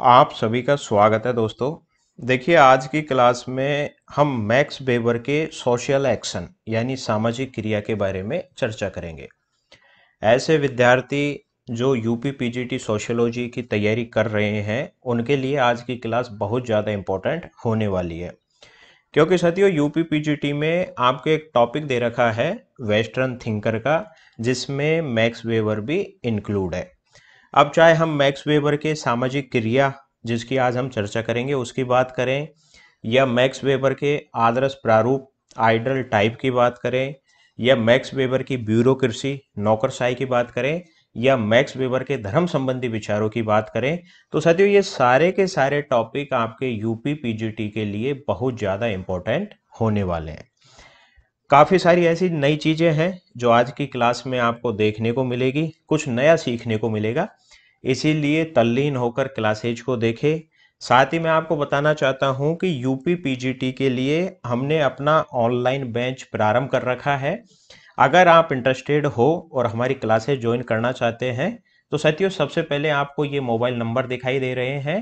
आप सभी का स्वागत है दोस्तों देखिए आज की क्लास में हम मैक्स बेबर के सोशल एक्शन यानी सामाजिक क्रिया के बारे में चर्चा करेंगे ऐसे विद्यार्थी जो यूपी पीजीटी सोशियोलॉजी की तैयारी कर रहे हैं उनके लिए आज की क्लास बहुत ज़्यादा इम्पोर्टेंट होने वाली है क्योंकि साथियों यूपी पीजीटी में आपको एक टॉपिक दे रखा है वेस्टर्न थिंकर का जिसमें मैक्स वेवर भी इंक्लूड है अब चाहे हम मैक्स वेबर के सामाजिक क्रिया जिसकी आज हम चर्चा करेंगे उसकी बात करें या मैक्स वेबर के आदर्श प्रारूप आइडल टाइप की बात करें या मैक्स वेबर की ब्यूरोक्रेसी नौकरशाही की बात करें या मैक्स वेबर के धर्म संबंधी विचारों की बात करें तो साथियों ये सारे के सारे टॉपिक आपके यूपी पीजीटी के लिए बहुत ज़्यादा इम्पोर्टेंट होने वाले हैं काफ़ी सारी ऐसी नई चीज़ें हैं जो आज की क्लास में आपको देखने को मिलेगी कुछ नया सीखने को मिलेगा इसीलिए तल्लीन होकर क्लासेज को देखें साथ ही मैं आपको बताना चाहता हूं कि यूपी पीजीटी के लिए हमने अपना ऑनलाइन बेंच प्रारंभ कर रखा है अगर आप इंटरेस्टेड हो और हमारी क्लासेज ज्वाइन करना चाहते हैं तो साथियों सबसे पहले आपको ये मोबाइल नंबर दिखाई दे रहे हैं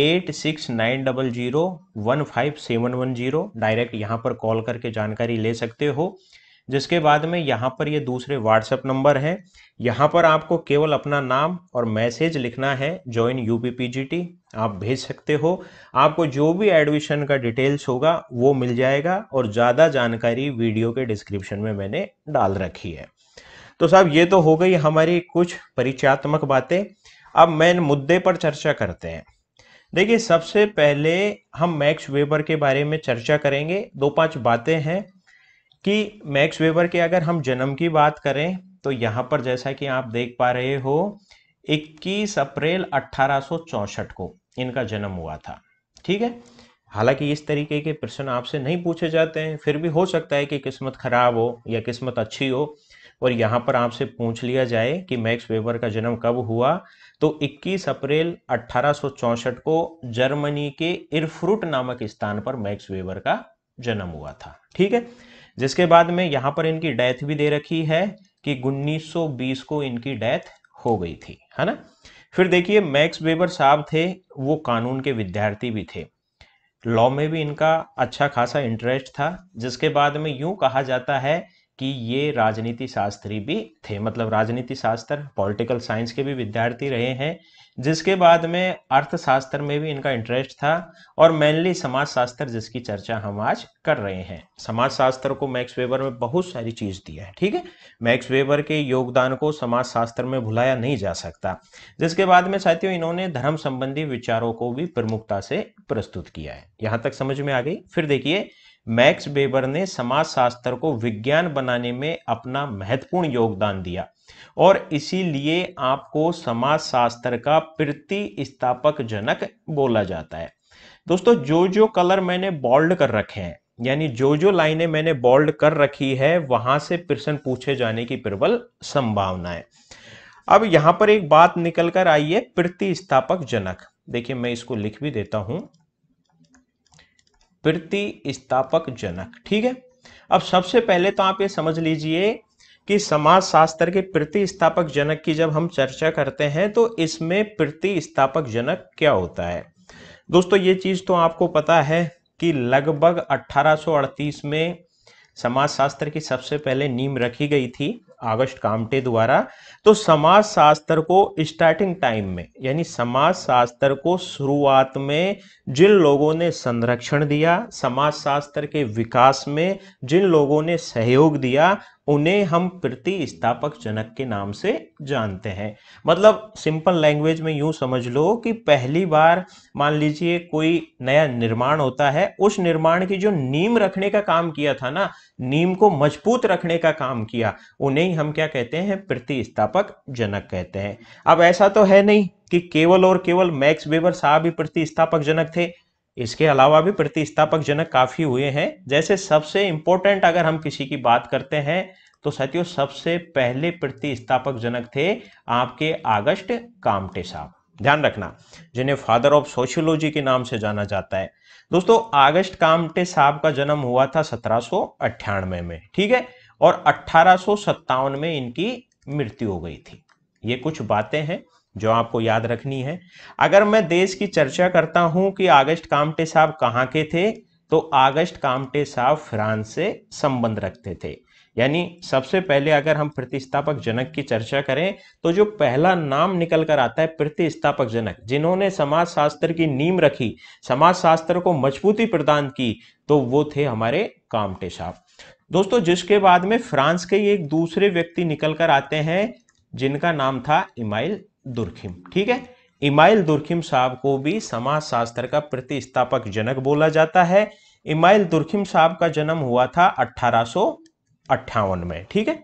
eight six nine double zero one five seven one zero direct यहाँ पर कॉल करके जानकारी ले सकते हो जिसके बाद में यहाँ पर ये दूसरे व्हाट्सएप नंबर हैं यहाँ पर आपको केवल अपना नाम और मैसेज लिखना है ज्वाइन यू पी आप भेज सकते हो आपको जो भी एडमिशन का डिटेल्स होगा वो मिल जाएगा और ज़्यादा जानकारी वीडियो के डिस्क्रिप्शन में मैंने डाल रखी है तो साहब ये तो हो गई हमारी कुछ परिचयात्मक बातें अब मेन मुद्दे पर चर्चा करते हैं देखिए सबसे पहले हम मैक्स वेबर के बारे में चर्चा करेंगे दो पांच बातें हैं कि मैक्स वेबर के अगर हम जन्म की बात करें तो यहाँ पर जैसा कि आप देख पा रहे हो 21 अप्रैल अट्ठारह को इनका जन्म हुआ था ठीक है हालांकि इस तरीके के प्रश्न आपसे नहीं पूछे जाते हैं फिर भी हो सकता है कि किस्मत खराब हो या किस्मत अच्छी हो और यहाँ पर आपसे पूछ लिया जाए कि मैक्स वेबर का जन्म कब हुआ तो 21 अप्रैल अठारह को जर्मनी के इरफ्रूट नामक स्थान पर मैक्स वेबर का जन्म हुआ था ठीक है जिसके बाद में यहां पर इनकी डेथ भी दे रखी है कि 1920 को इनकी डेथ हो गई थी है ना फिर देखिए मैक्स वेबर साहब थे वो कानून के विद्यार्थी भी थे लॉ में भी इनका अच्छा खासा इंटरेस्ट था जिसके बाद में यूं कहा जाता है कि ये राजनीति शास्त्री भी थे मतलब राजनीति शास्त्र पॉलिटिकल साइंस के भी विद्यार्थी रहे हैं जिसके बाद में अर्थशास्त्र में भी इनका इंटरेस्ट था और मेनली समाजशास्त्र जिसकी चर्चा हम आज कर रहे हैं समाजशास्त्र को मैक्स वेबर में बहुत सारी चीज दी है ठीक है मैक्स वेबर के योगदान को समाजशास्त्र में भुलाया नहीं जा सकता जिसके बाद में साथियों इन्होंने धर्म संबंधी विचारों को भी प्रमुखता से प्रस्तुत किया है यहां तक समझ में आ गई फिर देखिए मैक्स वेबर ने समाजशास्त्र को विज्ञान बनाने में अपना महत्वपूर्ण योगदान दिया और इसीलिए आपको समाजशास्त्र का स्थापक जनक बोला जाता है दोस्तों जो जो कलर मैंने बोल्ड कर रखे हैं यानी जो जो लाइनें मैंने बोल्ड कर रखी है वहां से प्रश्न पूछे जाने की प्रबल संभावना है अब यहां पर एक बात निकल कर आई है प्रतिस्थापक जनक देखिए मैं इसको लिख भी देता हूं प्रतिस्थापक जनक ठीक है अब सबसे पहले तो आप ये समझ लीजिए कि समाज शास्त्र के प्रतिस्थापक जनक की जब हम चर्चा करते हैं तो इसमें प्रतिस्थापक जनक क्या होता है दोस्तों ये चीज तो आपको पता है कि लगभग 1838 में समाजशास्त्र की सबसे पहले नींव रखी गई थी आगस्ट कामटे द्वारा तो समाज शास्त्र को स्टार्टिंग टाइम में यानी समाज शास्त्र को शुरुआत में जिन लोगों ने संरक्षण दिया समाज शास्त्र के विकास में जिन लोगों ने सहयोग दिया उन्हें हम प्रतिस्थापक जनक के नाम से जानते हैं मतलब सिंपल लैंग्वेज में यूं समझ लो कि पहली बार मान लीजिए कोई नया निर्माण होता है उस निर्माण की जो नीम रखने का काम किया था ना नीम को मजबूत रखने का काम किया उन्हें हम क्या कहते हैं प्रतिस्थापक जनक कहते हैं अब ऐसा तो है नहीं कि केवल और केवल मैक्स वेबर साहब ही प्रतिस्थापक जनक थे इसके अलावा भी प्रतिस्थापक जनक काफ़ी हुए हैं जैसे सबसे इंपॉर्टेंट अगर हम किसी की बात करते हैं तो साथियों सबसे पहले प्रतिस्थापक जनक थे आपके आगस्ट कामटे साहब ध्यान रखना जिन्हें फादर ऑफ सोशियोलॉजी के नाम से जाना जाता है दोस्तों आगस्ट कामटे साहब का जन्म हुआ था सत्रह में ठीक है और अट्ठारह में इनकी मृत्यु हो गई थी ये कुछ बातें हैं जो आपको याद रखनी है अगर मैं देश की चर्चा करता हूं कि आगस्ट कामटे साहब कहाँ के थे तो आगस्ट कामटे साहब फ्रांस से संबंध रखते थे यानी सबसे पहले अगर हम प्रतिस्थापक जनक की चर्चा करें तो जो पहला नाम निकल कर आता है प्रतिस्थापक जनक जिन्होंने समाज शास्त्र की नींव रखी समाज शास्त्र को मजबूती प्रदान की तो वो थे हमारे कामटे साहब दोस्तों जिसके बाद में फ्रांस के एक दूसरे व्यक्ति निकल कर आते हैं जिनका नाम था इमाइल दुर्खिम ठीक है इमाइल दुर्खिम साहब को भी समाज शास्त्र का प्रतिस्थापक जनक बोला जाता है इमाइल दुर्खिम साहब का जन्म हुआ था अठारह में ठीक है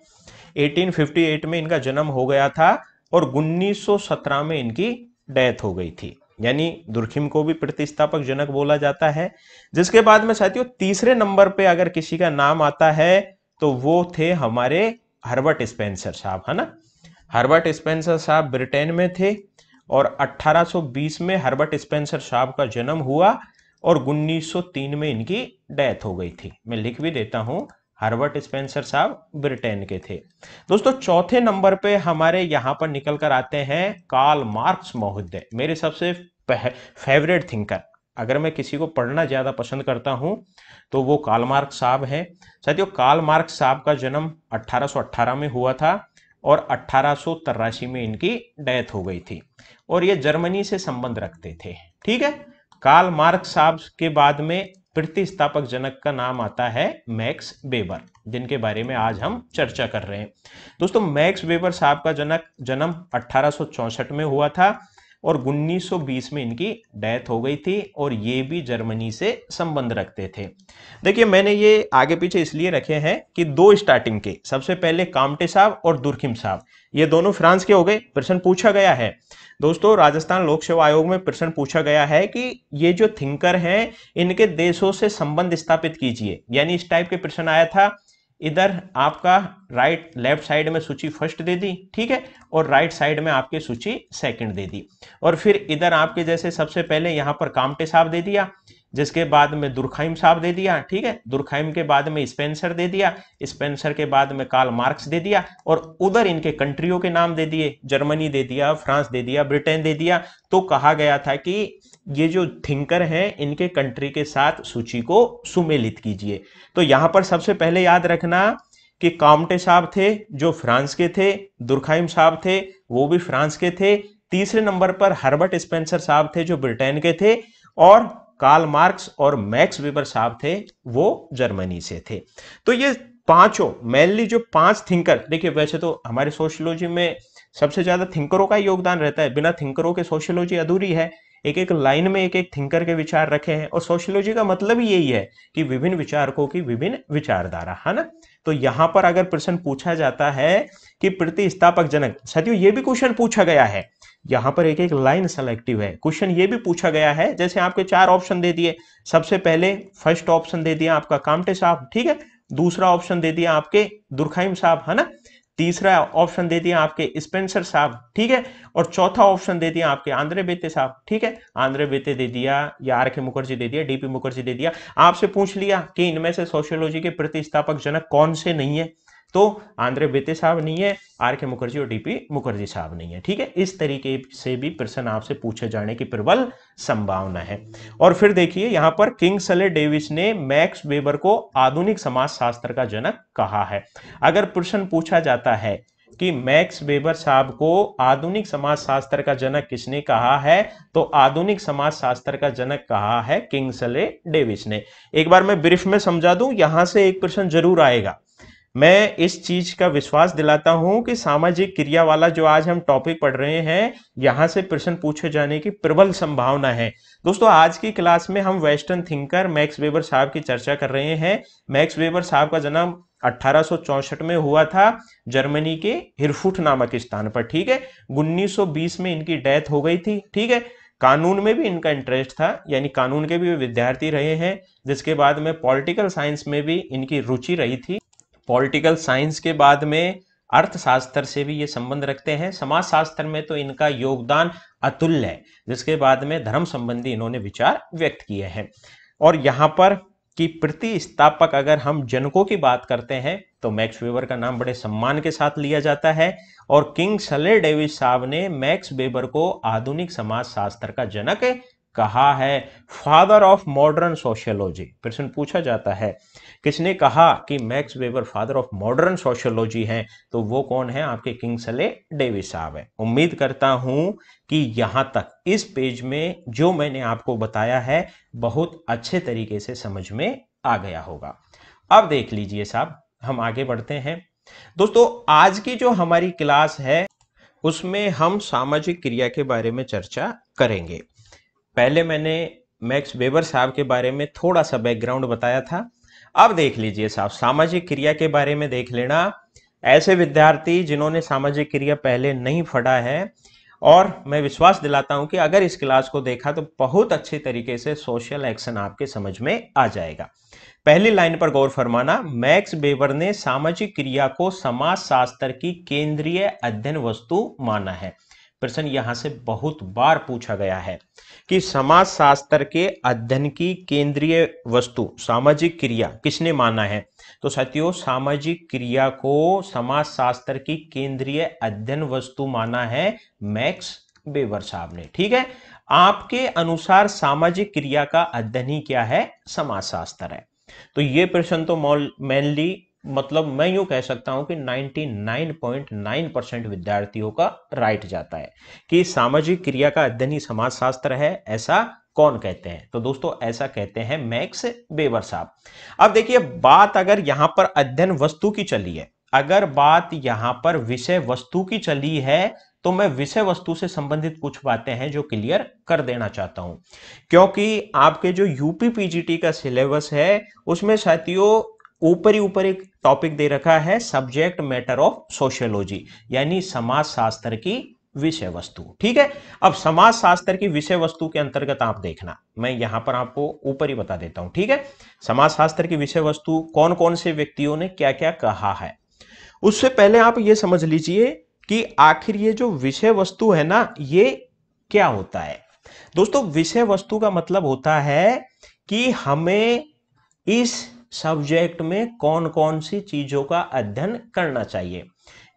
1858 में इनका जन्म हो गया था और 1917 में इनकी डेथ हो गई थी यानी दुर्खिम को भी प्रतिस्थापक जनक बोला जाता है जिसके बाद में साथियों तीसरे नंबर पे अगर किसी का नाम आता है तो वो थे हमारे हर्बर्ट स्पेंसर साहब है ना हर्बर्ट स्पेंसर साहब ब्रिटेन में थे और 1820 में हर्बर्ट स्पेंसर साहब का जन्म हुआ और 1903 में इनकी डेथ हो गई थी मैं लिख भी देता हूँ हर्बर्ट स्पेंसर साहब ब्रिटेन के थे दोस्तों चौथे नंबर पे हमारे यहाँ पर निकल कर आते हैं कार्ल मार्क्स महोदय मेरे सबसे फेवरेट थिंकर अगर मैं किसी को पढ़ना ज़्यादा पसंद करता हूँ तो वो काल मार्क्स साहब हैं साथियों काल मार्क्स साहब का जन्म 1818 में हुआ था और अट्ठारह में इनकी डेथ हो गई थी और ये जर्मनी से संबंध रखते थे ठीक है काल मार्क साहब के बाद में प्रतिस्थापक जनक का नाम आता है मैक्स बेबर जिनके बारे में आज हम चर्चा कर रहे हैं दोस्तों मैक्स बेबर साहब का जनक जन्म अठारह में हुआ था और 1920 में इनकी डेथ हो गई थी और ये भी जर्मनी से संबंध रखते थे देखिए मैंने ये आगे पीछे इसलिए रखे हैं कि दो स्टार्टिंग के सबसे पहले कामटे साहब और दुर्खिम साहब ये दोनों फ्रांस के हो गए प्रश्न पूछा गया है दोस्तों राजस्थान लोक सेवा आयोग में प्रश्न पूछा गया है कि ये जो थिंकर हैं इनके देशों से संबंध स्थापित कीजिए यानी इस टाइप के प्रश्न आया था इधर आपका राइट लेफ्ट साइड में सूची फर्स्ट दे दी ठीक है और राइट साइड में आपकी सूची सेकंड दे दी और फिर इधर आपके जैसे सबसे पहले यहाँ पर कामटे साहब दे दिया जिसके बाद में दुर्खाइम साहब दे दिया ठीक है दुर्खाइम के बाद में स्पेंसर दे दिया स्पेंसर के बाद में काल मार्क्स दे दिया और उधर इनके कंट्रियों के नाम दे दिए जर्मनी दे दिया फ्रांस दे दिया ब्रिटेन दे दिया तो कहा गया था कि ये जो थिंकर हैं इनके कंट्री के साथ सूची को सुमेलित कीजिए तो यहां पर सबसे पहले याद रखना कि कामटे साहब थे जो फ्रांस के थे दुर्खाइम साहब थे वो भी फ्रांस के थे तीसरे नंबर पर हर्बर्ट स्पेंसर साहब थे जो ब्रिटेन के थे और कार्ल मार्क्स और मैक्स वेबर साहब थे वो जर्मनी से थे तो ये पांचों मेनली जो पांच थिंकर देखिए वैसे तो हमारे सोशियोलॉजी में सबसे ज्यादा थिंकरों का योगदान रहता है बिना थिंकरों के सोशियोलॉजी अधूरी है एक एक लाइन में एक एक थिंकर के विचार रखे हैं और सोशियोलॉजी का मतलब ही यही है कि विभिन्न विचारकों की विभिन्न विचारधारा है ना तो यहाँ पर अगर प्रश्न पूछा जाता है कि प्रतिस्थापक जनक साथियों ये भी क्वेश्चन पूछा गया है यहाँ पर एक एक लाइन सेलेक्टिव है क्वेश्चन ये भी पूछा गया है जैसे आपके चार ऑप्शन दे दिए सबसे पहले फर्स्ट ऑप्शन दे दिया आपका कामटे साहब ठीक है दूसरा ऑप्शन दे दिया आपके दुर्खाइम साहब है ना तीसरा ऑप्शन दे दिया आपके स्पेंसर साहब ठीक है और चौथा ऑप्शन दे दिया आपके आंध्रे बेते साहब ठीक है आंध्रे बेते दे दिया या आर के मुखर्जी दे दिया डीपी मुखर्जी दे दिया आपसे पूछ लिया कि इनमें से सोशियोलॉजी के प्रतिस्थापक जनक कौन से नहीं है तो आंध्र बेते साहब नहीं है आर के मुखर्जी और डीपी मुखर्जी साहब नहीं है ठीक है इस तरीके से भी प्रश्न आपसे पूछे जाने की प्रबल संभावना है और फिर देखिए यहां पर किंग सले डेविस ने मैक्स वेबर को आधुनिक समाज शास्त्र का जनक कहा है अगर प्रश्न पूछा जाता है कि मैक्स वेबर साहब को आधुनिक समाज शास्त्र का जनक किसने कहा है तो आधुनिक समाज शास्त्र का जनक कहा है किंग सले डेविस ने एक बार मैं ब्रीफ में समझा दूं यहां से एक प्रश्न जरूर आएगा मैं इस चीज का विश्वास दिलाता हूं कि सामाजिक क्रिया वाला जो आज हम टॉपिक पढ़ रहे हैं यहां से प्रश्न पूछे जाने की प्रबल संभावना है दोस्तों आज की क्लास में हम वेस्टर्न थिंकर मैक्स वेबर साहब की चर्चा कर रहे हैं मैक्स वेबर साहब का जन्म अट्ठारह में हुआ था जर्मनी के हिरफुट नामक स्थान पर ठीक है 1920 में इनकी डेथ हो गई थी ठीक है कानून में भी इनका इंटरेस्ट था यानी कानून के भी विद्यार्थी रहे हैं जिसके बाद में पॉलिटिकल साइंस में भी इनकी रुचि रही थी पॉलिटिकल साइंस के बाद में अर्थशास्त्र से भी ये संबंध रखते हैं समाजशास्त्र में तो इनका योगदान अतुल्य है जिसके बाद में धर्म संबंधी इन्होंने विचार व्यक्त किए हैं और यहाँ पर कि प्रतिस्थापक अगर हम जनकों की बात करते हैं तो मैक्स वेबर का नाम बड़े सम्मान के साथ लिया जाता है और किंग सले डेविस साहब ने मैक्स वेबर को आधुनिक समाजशास्त्र का जनक कहा है फादर ऑफ मॉडर्न सोशियोलॉजी प्रश्न पूछा जाता है किसने कहा कि Max Weber father of modern sociology हैं तो वो कौन है आपके किंग सले डेविस साहब हैं उम्मीद करता हूं कि यहां तक इस पेज में जो मैंने आपको बताया है बहुत अच्छे तरीके से समझ में आ गया होगा अब देख लीजिए साहब हम आगे बढ़ते हैं दोस्तों आज की जो हमारी क्लास है उसमें हम सामाजिक क्रिया के बारे में चर्चा करेंगे पहले मैंने मैक्स वेबर साहब के बारे में थोड़ा सा बैकग्राउंड बताया था अब देख लीजिए साहब सामाजिक क्रिया के बारे में देख लेना ऐसे विद्यार्थी जिन्होंने सामाजिक क्रिया पहले नहीं पढ़ा है और मैं विश्वास दिलाता हूं कि अगर इस क्लास को देखा तो बहुत अच्छे तरीके से सोशल एक्शन आपके समझ में आ जाएगा पहली लाइन पर गौर फरमाना मैक्स बेबर ने सामाजिक क्रिया को समाज शास्त्र की केंद्रीय अध्ययन वस्तु माना है प्रश्न यहां से बहुत बार पूछा गया है कि समाज शास्त्र के अध्ययन की केंद्रीय वस्तु सामाजिक क्रिया किसने माना है तो साथियों सामाजिक क्रिया को समाज शास्त्र की केंद्रीय अध्ययन वस्तु माना है मैक्स बेवर साहब ने ठीक है आपके अनुसार सामाजिक क्रिया का अध्ययन ही क्या है समाजशास्त्र है तो ये प्रश्न तो मेनली मतलब मैं यूं कह सकता हूं कि 99.9 परसेंट विद्यार्थियों का राइट जाता है कि सामाजिक क्रिया का अध्ययन ही समाजशास्त्र है ऐसा कौन कहते हैं तो दोस्तों ऐसा कहते हैं मैक्स बेबर साहब अब देखिए बात अगर यहां पर अध्ययन वस्तु की चली है अगर बात यहां पर विषय वस्तु की चली है तो मैं विषय वस्तु से संबंधित कुछ बातें हैं जो क्लियर कर देना चाहता हूं क्योंकि आपके जो यूपी पीजीटी का सिलेबस है उसमें साथियों ऊपर ही ऊपर एक टॉपिक दे रखा है सब्जेक्ट मैटर ऑफ सोशियोलॉजी यानी समाज शास्त्र की विषय वस्तु ठीक है अब समाज शास्त्र की विषय वस्तु के अंतर्गत आप देखना मैं यहां पर आपको ऊपर ही बता देता हूं ठीक है समाज शास्त्र की विषय वस्तु कौन कौन से व्यक्तियों ने क्या क्या कहा है उससे पहले आप ये समझ लीजिए कि आखिर ये जो विषय वस्तु है ना ये क्या होता है दोस्तों विषय वस्तु का मतलब होता है कि हमें इस सब्जेक्ट में कौन कौन सी चीज़ों का अध्ययन करना चाहिए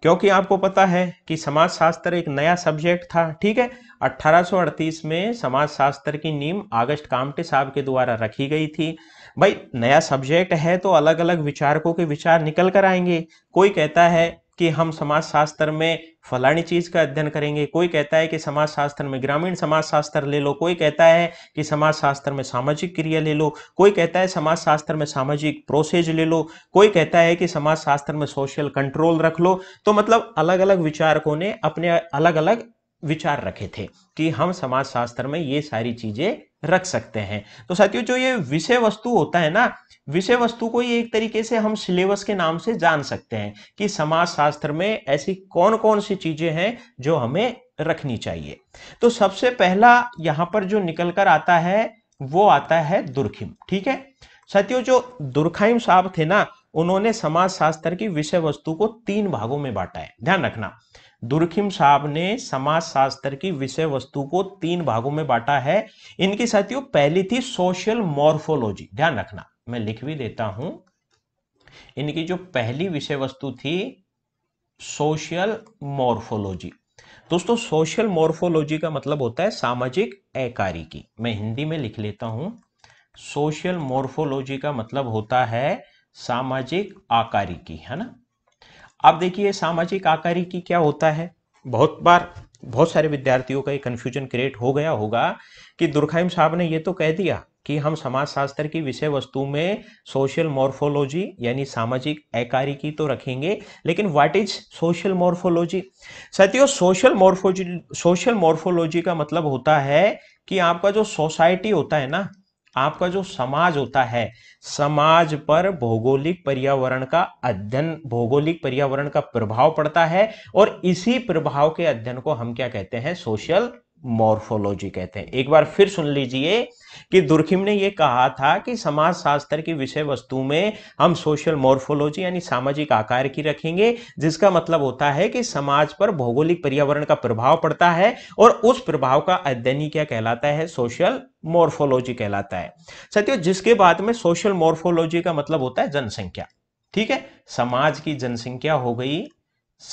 क्योंकि आपको पता है कि समाजशास्त्र एक नया सब्जेक्ट था ठीक है 1838 में समाजशास्त्र की नीम अगस्त कामटे साहब के द्वारा रखी गई थी भाई नया सब्जेक्ट है तो अलग अलग विचारकों के विचार निकल कर आएंगे कोई कहता है कि हम समाजशास्त्र में फलानी चीज का अध्ययन करेंगे कोई कहता है कि समाजशास्त्र में ग्रामीण समाजशास्त्र ले लो कोई कहता है कि समाजशास्त्र में सामाजिक क्रिया ले लो कोई कहता है समाजशास्त्र में सामाजिक प्रोसेज ले लो कोई कहता है कि समाजशास्त्र में सोशल कंट्रोल रख लो तो मतलब अलग अलग विचारकों ने अपने अलग अलग विचार रखे थे कि हम समाज शास्त्र में ये सारी चीजें रख सकते हैं तो साथियों जो ये विषय वस्तु होता है ना विषय वस्तु को ये एक तरीके से हम सिलेबस के नाम से जान सकते हैं कि समाज शास्त्र में ऐसी कौन कौन सी चीजें हैं जो हमें रखनी चाहिए तो सबसे पहला यहां पर जो निकल कर आता है वो आता है दुर्खिम ठीक है साथियों जो दुर्खाइम साहब थे ना उन्होंने समाज शास्त्र की विषय वस्तु को तीन भागों में बांटा है ध्यान रखना दुर्खिम साहब ने समाज शास्त्र की विषय वस्तु को तीन भागों में बांटा है इनकी साथियों पहली थी सोशल मॉर्फोलॉजी ध्यान रखना मैं लिख भी देता हूं इनकी जो पहली विषय वस्तु थी सोशल मॉर्फोलॉजी दोस्तों सोशल मॉर्फोलॉजी का मतलब होता है सामाजिक एकारी की मैं हिंदी में लिख लेता हूं सोशल मॉर्फोलॉजी का मतलब होता है सामाजिक आकारिकी है ना आप देखिए सामाजिक आकारी की क्या होता है बहुत बार बहुत सारे विद्यार्थियों का ये कन्फ्यूजन क्रिएट हो गया होगा कि दुर्खाइम साहब ने ये तो कह दिया कि हम समाजशास्त्र की विषय वस्तु में सोशल मॉर्फोलॉजी यानी सामाजिक की तो रखेंगे लेकिन व्हाट इज सोशल मॉर्फोलॉजी साथियों सोशल मोर्फोजी सोशल मॉर्फोलॉजी का मतलब होता है कि आपका जो सोसाइटी होता है ना आपका जो समाज होता है समाज पर भौगोलिक पर्यावरण का अध्ययन भौगोलिक पर्यावरण का प्रभाव पड़ता है और इसी प्रभाव के अध्ययन को हम क्या कहते हैं सोशल मॉर्फोलॉजी कहते हैं एक बार फिर सुन लीजिए कि दुर्खिम ने यह कहा था कि समाज शास्त्र की विषय वस्तु में हम सोशल मॉर्फोलॉजी यानी सामाजिक आकार की रखेंगे जिसका मतलब होता है कि समाज पर भौगोलिक पर्यावरण का प्रभाव पड़ता है और उस प्रभाव का अध्ययन क्या कहलाता है सोशल मॉर्फोलॉजी कहलाता है सत्यो जिसके बाद में सोशल मॉर्फोलॉजी का मतलब होता है जनसंख्या ठीक है समाज की जनसंख्या हो गई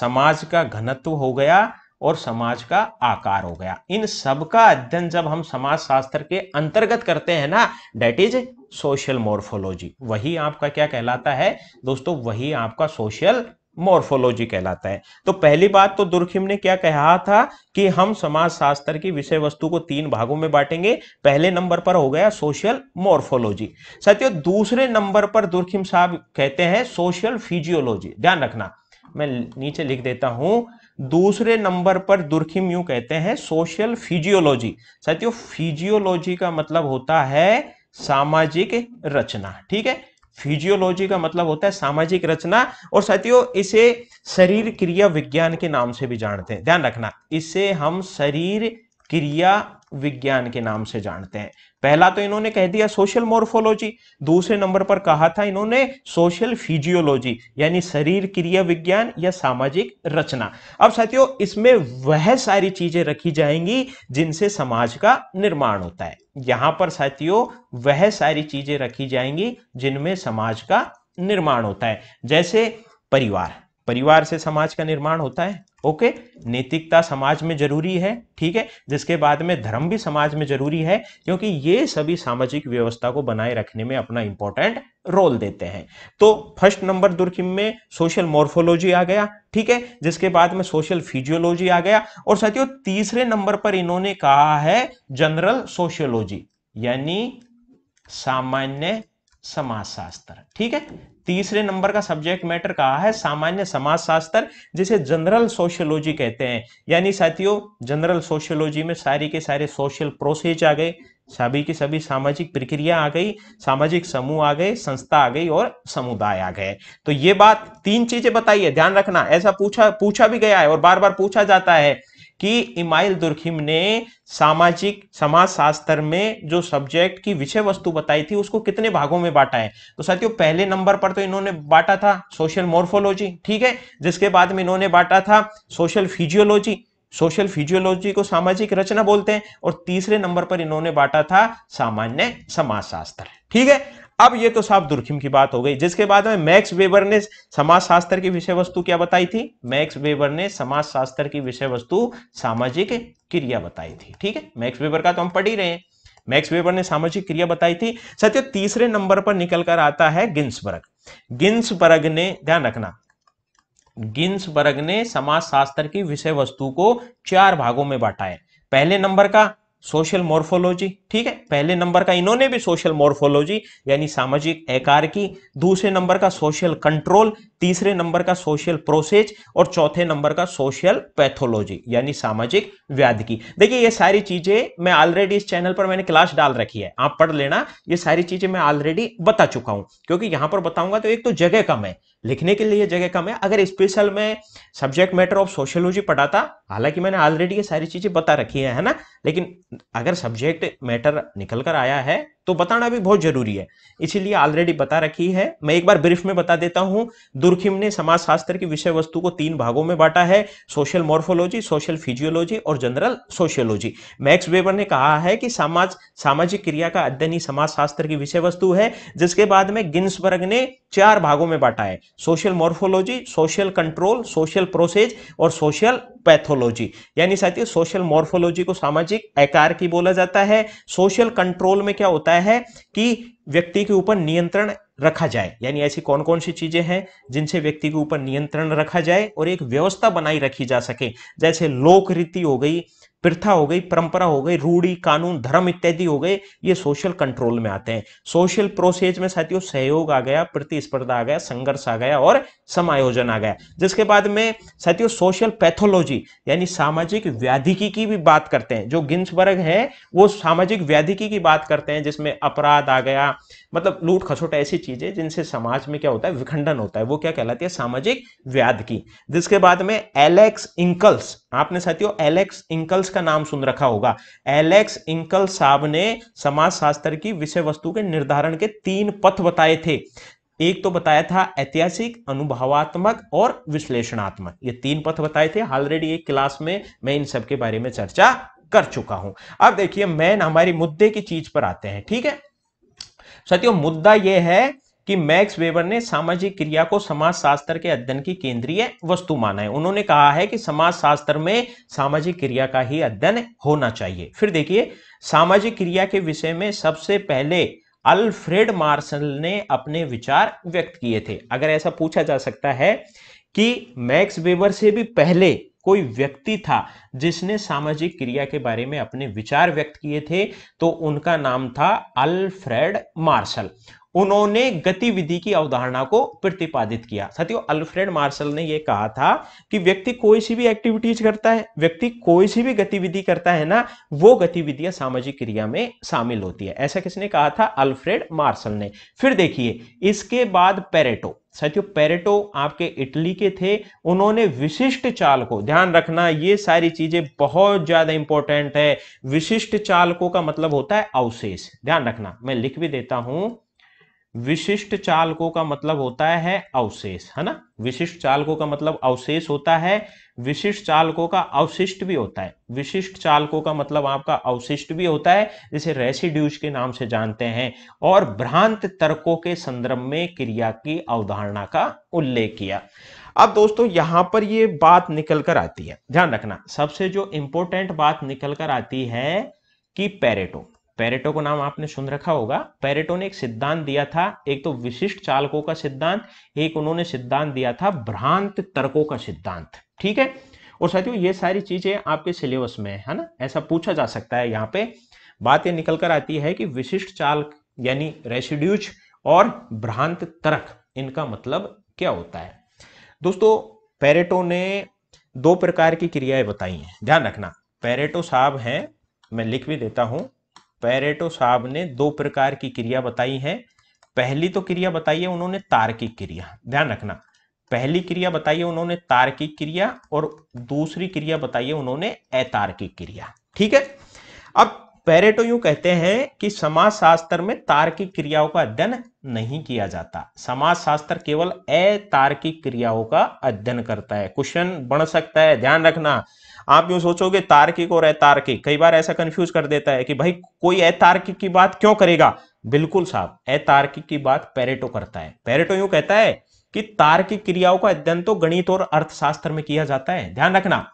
समाज का घनत्व हो गया और समाज का आकार हो गया इन सब का अध्ययन जब हम समाज शास्त्र के अंतर्गत करते हैं ना डेट इज सोशल मोर्फोलॉजी वही आपका क्या कहलाता है दोस्तों वही आपका सोशल मोर्फोलॉजी कहलाता है तो पहली बात तो दुर्खिम ने क्या कहा था कि हम समाज शास्त्र की विषय वस्तु को तीन भागों में बांटेंगे पहले नंबर पर हो गया सोशल मोर्फोलॉजी साथियों दूसरे नंबर पर दुर्खिम साहब कहते हैं सोशल फिजियोलॉजी ध्यान रखना मैं नीचे लिख देता हूं दूसरे नंबर पर दुर्खिम यू कहते हैं सोशल फिजियोलॉजी साथियों फिजियोलॉजी का मतलब होता है सामाजिक रचना ठीक है फिजियोलॉजी का मतलब होता है सामाजिक रचना और साथियों इसे शरीर क्रिया विज्ञान के नाम से भी जानते हैं ध्यान रखना इसे हम शरीर क्रिया विज्ञान के नाम से जानते हैं पहला तो इन्होंने कह दिया सोशल मोर्फोलॉजी दूसरे नंबर पर कहा था इन्होंने सोशल फिजियोलॉजी यानी शरीर क्रिया विज्ञान या सामाजिक रचना अब साथियों इसमें वह सारी चीजें रखी जाएंगी जिनसे समाज का निर्माण होता है यहां पर साथियों वह सारी चीजें रखी जाएंगी जिनमें समाज का निर्माण होता है जैसे परिवार परिवार से समाज का निर्माण होता है ओके नैतिकता समाज में जरूरी है ठीक है जिसके बाद में धर्म भी समाज में जरूरी है क्योंकि ये सभी सामाजिक व्यवस्था को बनाए रखने में अपना इंपॉर्टेंट रोल देते हैं तो फर्स्ट नंबर दुर्खिम में सोशल मोर्फोलॉजी आ गया ठीक है जिसके बाद में सोशल फिजियोलॉजी आ गया और साथियों तीसरे नंबर पर इन्होंने कहा है जनरल सोशियोलॉजी यानी सामान्य समाजशास्त्र ठीक है तीसरे नंबर का सब्जेक्ट मैटर कहा है सामान्य समाजशास्त्र जिसे जनरल सोशियोलॉजी कहते हैं यानी साथियों जनरल सोशियोलॉजी में सारी के सारे सोशल प्रोसेस आ गए सभी की सभी सामाजिक प्रक्रिया आ गई सामाजिक समूह आ गए संस्था आ गई और समुदाय आ गए तो ये बात तीन चीजें बताइए ध्यान रखना ऐसा पूछा पूछा भी गया है और बार बार पूछा जाता है कि इमाइल दुर्खिम ने सामाजिक समाजशास्त्र में जो सब्जेक्ट की विषय वस्तु बताई थी उसको कितने भागों में बांटा है तो साथियों पहले नंबर पर तो इन्होंने बांटा था सोशल मोर्फोलॉजी ठीक है जिसके बाद में इन्होंने बांटा था सोशल फिजियोलॉजी सोशल फिजियोलॉजी को सामाजिक रचना बोलते हैं और तीसरे नंबर पर इन्होंने बांटा था सामान्य समाजशास्त्र ठीक है अब ये तो साफ दुर्खिम की बात हो गई जिसके बाद में मैक्स वेबर ने समाजशास्त्र की विषय वस्तु क्या बताई थी मैक्स वेबर ने समाजशास्त्र की विषय वस्तु सामाजिक क्रिया बताई थी ठीक है मैक्स वेबर का तो हम पढ़ ही रहे हैं मैक्स वेबर ने सामाजिक क्रिया बताई थी सत्य तीसरे नंबर पर निकल कर आता है गिन्सबर्ग गिन्सबर्ग ने ध्यान रखना गिन्सबर्ग ने समाजशास्त्र की विषय वस्तु को चार भागों में बांटा है पहले नंबर का सोशल मॉर्फोलॉजी ठीक है पहले नंबर का इन्होंने भी सोशल मॉर्फोलॉजी यानी सामाजिक एकार की दूसरे नंबर का सोशल कंट्रोल तीसरे नंबर का सोशल प्रोसेस और चौथे नंबर का सोशल पैथोलॉजी यानी सामाजिक व्याध की देखिए ये सारी चीजें मैं ऑलरेडी इस चैनल पर मैंने क्लास डाल रखी है आप पढ़ लेना ये सारी चीजें मैं ऑलरेडी बता चुका हूं क्योंकि यहां पर बताऊंगा तो एक तो जगह कम है लिखने के लिए जगह कम है अगर स्पेशल में सब्जेक्ट मैटर ऑफ सोशियोलॉजी पढ़ाता हालांकि मैंने ऑलरेडी ये सारी चीज़ें बता रखी है, है ना लेकिन अगर सब्जेक्ट मैटर निकल कर आया है तो बताना भी बहुत जरूरी है इसीलिए ऑलरेडी बता रखी है मैं एक बार ब्रीफ में बता देता हूं दुर्खिम ने समाजशास्त्र की विषय वस्तु को तीन भागों में बांटा है सोशल मॉर्फोलॉजी सोशल फिजियोलॉजी और जनरल सोशियोलॉजी मैक्स वेबर ने कहा है कि समाज सामाजिक क्रिया का अध्ययन ही समाजशास्त्र की विषय वस्तु है जिसके बाद में गिन्सबर्ग ने चार भागों में बांटा है social morphology social control social process और सोशल पैथोलॉजी यानी साथियों सोशल मॉर्फोलॉजी को सामाजिक आकार की बोला जाता है सोशल कंट्रोल में क्या होता है कि व्यक्ति के ऊपर नियंत्रण रखा जाए यानी ऐसी कौन कौन सी चीजें हैं जिनसे व्यक्ति के ऊपर नियंत्रण रखा जाए और एक व्यवस्था बनाई रखी जा सके जैसे लोक रीति हो गई प्रथा हो गई परंपरा हो गई रूढ़ी कानून धर्म इत्यादि हो गए ये सोशल कंट्रोल में आते हैं सोशल प्रोसेस में साथियों सहयोग आ गया प्रतिस्पर्धा आ गया संघर्ष आ गया और समायोजन आ गया जिसके बाद में साथियों सोशल पैथोलॉजी यानी सामाजिक व्याधिकी की भी बात करते हैं जो वर्ग है वो सामाजिक व्याधिकी की बात करते हैं जिसमें अपराध आ गया मतलब लूट खसोट ऐसी चीजें जिनसे समाज में क्या होता है विखंडन होता है वो क्या कहलाती है सामाजिक व्याध की जिसके बाद में एलेक्स इंकल्स आपने साथियों एलेक्स इंकल्स का नाम सुन रखा होगा एलेक्स इंकल साहब ने समाज शास्त्र की विषय वस्तु के निर्धारण के तीन पथ बताए थे एक तो बताया था ऐतिहासिक अनुभवात्मक और विश्लेषणात्मक ये तीन पथ बताए थे ऑलरेडी एक क्लास में मैं इन सब के बारे में चर्चा कर चुका हूं अब देखिए मैन हमारी मुद्दे की चीज पर आते हैं ठीक है साथियों मुद्दा यह है कि मैक्स वेबर ने सामाजिक क्रिया को समाजशास्त्र के अध्ययन की केंद्रीय वस्तु माना है उन्होंने कहा है कि समाजशास्त्र में सामाजिक क्रिया का ही अध्ययन होना चाहिए फिर देखिए सामाजिक क्रिया के विषय में सबसे पहले अल्फ्रेड मार्शल ने अपने विचार व्यक्त किए थे अगर ऐसा पूछा जा सकता है कि मैक्स वेबर से भी पहले कोई व्यक्ति था जिसने सामाजिक क्रिया के बारे में अपने विचार व्यक्त किए थे तो उनका नाम था अल्फ्रेड मार्शल उन्होंने गतिविधि की अवधारणा को प्रतिपादित किया साथियों अल्फ्रेड मार्शल ने यह कहा था कि व्यक्ति कोई सी भी एक्टिविटीज करता है व्यक्ति कोई सी भी गतिविधि करता है ना वो गतिविधियां सामाजिक क्रिया में शामिल होती है ऐसा किसने कहा था अल्फ्रेड मार्शल ने फिर देखिए इसके बाद पेरेटो साथियों पेरेटो आपके इटली के थे उन्होंने विशिष्ट चाल को ध्यान रखना ये सारी चीजें बहुत ज्यादा इंपॉर्टेंट है विशिष्ट चालकों का मतलब होता है अवशेष ध्यान रखना मैं लिख भी देता हूं विशिष्ट चालकों का मतलब होता है अवशेष है ना विशिष्ट चालकों का मतलब अवशेष होता है विशिष्ट चालकों का अवशिष्ट भी होता है विशिष्ट चालकों का मतलब आपका अवशिष्ट भी होता है जिसे रेसिड्यूज के नाम से जानते हैं और भ्रांत तर्कों के संदर्भ में क्रिया की अवधारणा का उल्लेख किया अब दोस्तों यहां पर ये बात निकल कर आती है ध्यान रखना सबसे जो इंपॉर्टेंट बात निकल कर आती है कि पैरेटो पैरेटो को नाम आपने सुन रखा होगा पैरेटो ने एक सिद्धांत दिया था एक तो विशिष्ट चालकों का सिद्धांत एक उन्होंने सिद्धांत दिया था भ्रांत तर्कों का सिद्धांत ठीक है और साथियों ये सारी चीजें आपके सिलेबस में है ना ऐसा पूछा जा सकता है यहाँ पे बात ये निकल कर आती है कि विशिष्ट चाल यानी रेसिड्यूज और भ्रांत तर्क इनका मतलब क्या होता है दोस्तों पेरेटो ने दो प्रकार की क्रियाएं बताई हैं ध्यान रखना पेरेटो साहब हैं मैं लिख भी देता हूं पैरेटो साहब ने दो प्रकार की क्रिया बताई है पहली तो क्रिया बताई है उन्होंने तार्किक क्रिया ध्यान रखना पहली क्रिया बताई है उन्होंने तार्किक क्रिया और दूसरी क्रिया बताई है उन्होंने अतार्किक क्रिया ठीक है अब पेरेटो यू कहते हैं कि शास्त्र में तार्किक क्रियाओं का अध्ययन नहीं किया जाता शास्त्र केवल अतार्किक क्रियाओं का अध्ययन करता है क्वेश्चन बन सकता है ध्यान रखना आप यूं सोचोगे तार्किक और अतार्किक कई बार ऐसा कंफ्यूज कर देता है कि भाई कोई अतार्किक की बात क्यों करेगा बिल्कुल साहब अतार्किक की बात पेरेटो करता है पेरेटो यू कहता है कि तार्किक क्रियाओं का अध्ययन तो गणित और अर्थशास्त्र में किया जाता है ध्यान रखना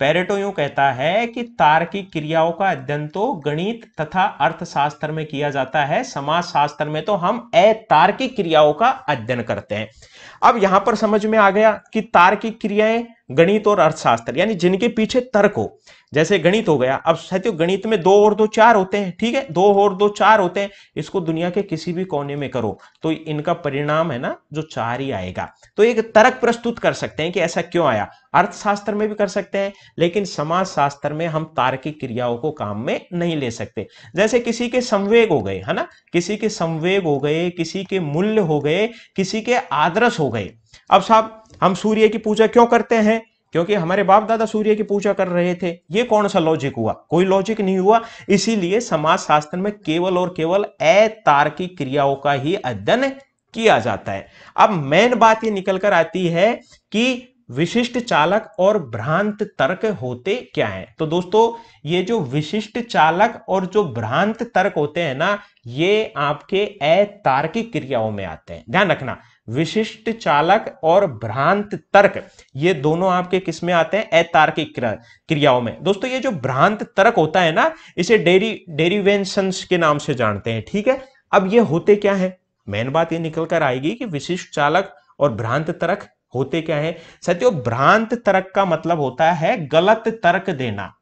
पेरेटो यूं कहता है कि तार्किक क्रियाओं का अध्ययन तो गणित तथा अर्थशास्त्र में किया जाता है समाज शास्त्र में तो हम अतार्किक क्रियाओं का अध्ययन करते हैं अब यहां पर समझ में आ गया कि तार्किक क्रियाएं गणित और अर्थशास्त्र यानी जिनके पीछे तर्क हो जैसे गणित हो गया अब साथियों गणित में दो और दो चार होते हैं ठीक है दो और दो चार होते हैं इसको दुनिया के किसी भी कोने में करो तो इनका परिणाम है ना जो चार ही आएगा तो एक तर्क प्रस्तुत कर सकते हैं कि ऐसा क्यों आया अर्थशास्त्र में भी कर सकते हैं लेकिन समाज शास्त्र में हम तार्किक क्रियाओं को काम में नहीं ले सकते जैसे किसी के संवेग हो गए है ना किसी के संवेग हो गए किसी के मूल्य हो गए किसी के आदर्श हो गए अब साहब हम सूर्य की पूजा क्यों करते हैं क्योंकि हमारे बाप दादा सूर्य की पूजा कर रहे थे ये कौन सा लॉजिक हुआ कोई लॉजिक नहीं हुआ इसीलिए समाज शास्त्र में केवल और केवल अतार्किक क्रियाओं का ही अध्ययन किया जाता है अब मेन बात ये निकल कर आती है कि विशिष्ट चालक और भ्रांत तर्क होते क्या हैं तो दोस्तों ये जो विशिष्ट चालक और जो भ्रांत तर्क होते हैं ना ये आपके अतार्किक क्रियाओं में आते हैं ध्यान रखना विशिष्ट चालक और भ्रांत तर्क ये दोनों आपके किस में आते हैं अतार्किक क्रियाओं में दोस्तों ये जो भ्रांत तर्क होता है ना इसे डेरी डेरिवेंशन के नाम से जानते हैं ठीक है अब ये होते क्या है मेन बात ये निकल कर आएगी कि विशिष्ट चालक और भ्रांत तर्क होते क्या है सत्यो भ्रांत तर्क का मतलब होता है गलत तर्क देना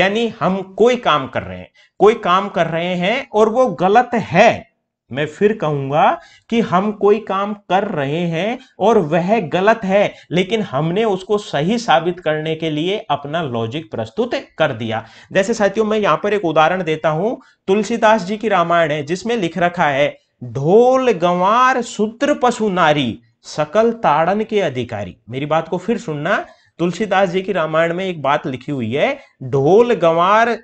यानी हम कोई काम कर रहे हैं कोई काम कर रहे हैं और वो गलत है मैं फिर कहूंगा कि हम कोई काम कर रहे हैं और वह गलत है लेकिन हमने उसको सही साबित करने के लिए अपना लॉजिक प्रस्तुत कर दिया जैसे साथियों मैं यहां पर एक उदाहरण देता हूं तुलसीदास जी की रामायण है जिसमें लिख रखा है ढोल गंवार सूत्र पशु नारी सकल ताड़न के अधिकारी मेरी बात को फिर सुनना तुलसीदास जी की रामायण में एक बात लिखी हुई है ढोल गंवार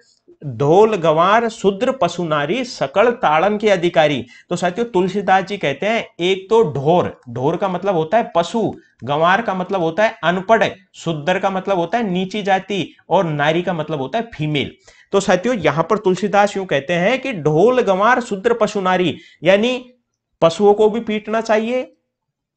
ढोल गवार शुद्र पशुनारी सकल ताड़न के अधिकारी तो साथियों तुलसीदास जी कहते हैं एक तो ढोर ढोर का मतलब होता है पशु गंवार का मतलब होता है अनपढ़ शुद्र का मतलब होता है नीची जाति और नारी का मतलब होता है फीमेल तो साथियों यहां पर तुलसीदास यू कहते हैं कि ढोल गंवार शुद्र पशु नारी यानी पशुओं को भी पीटना चाहिए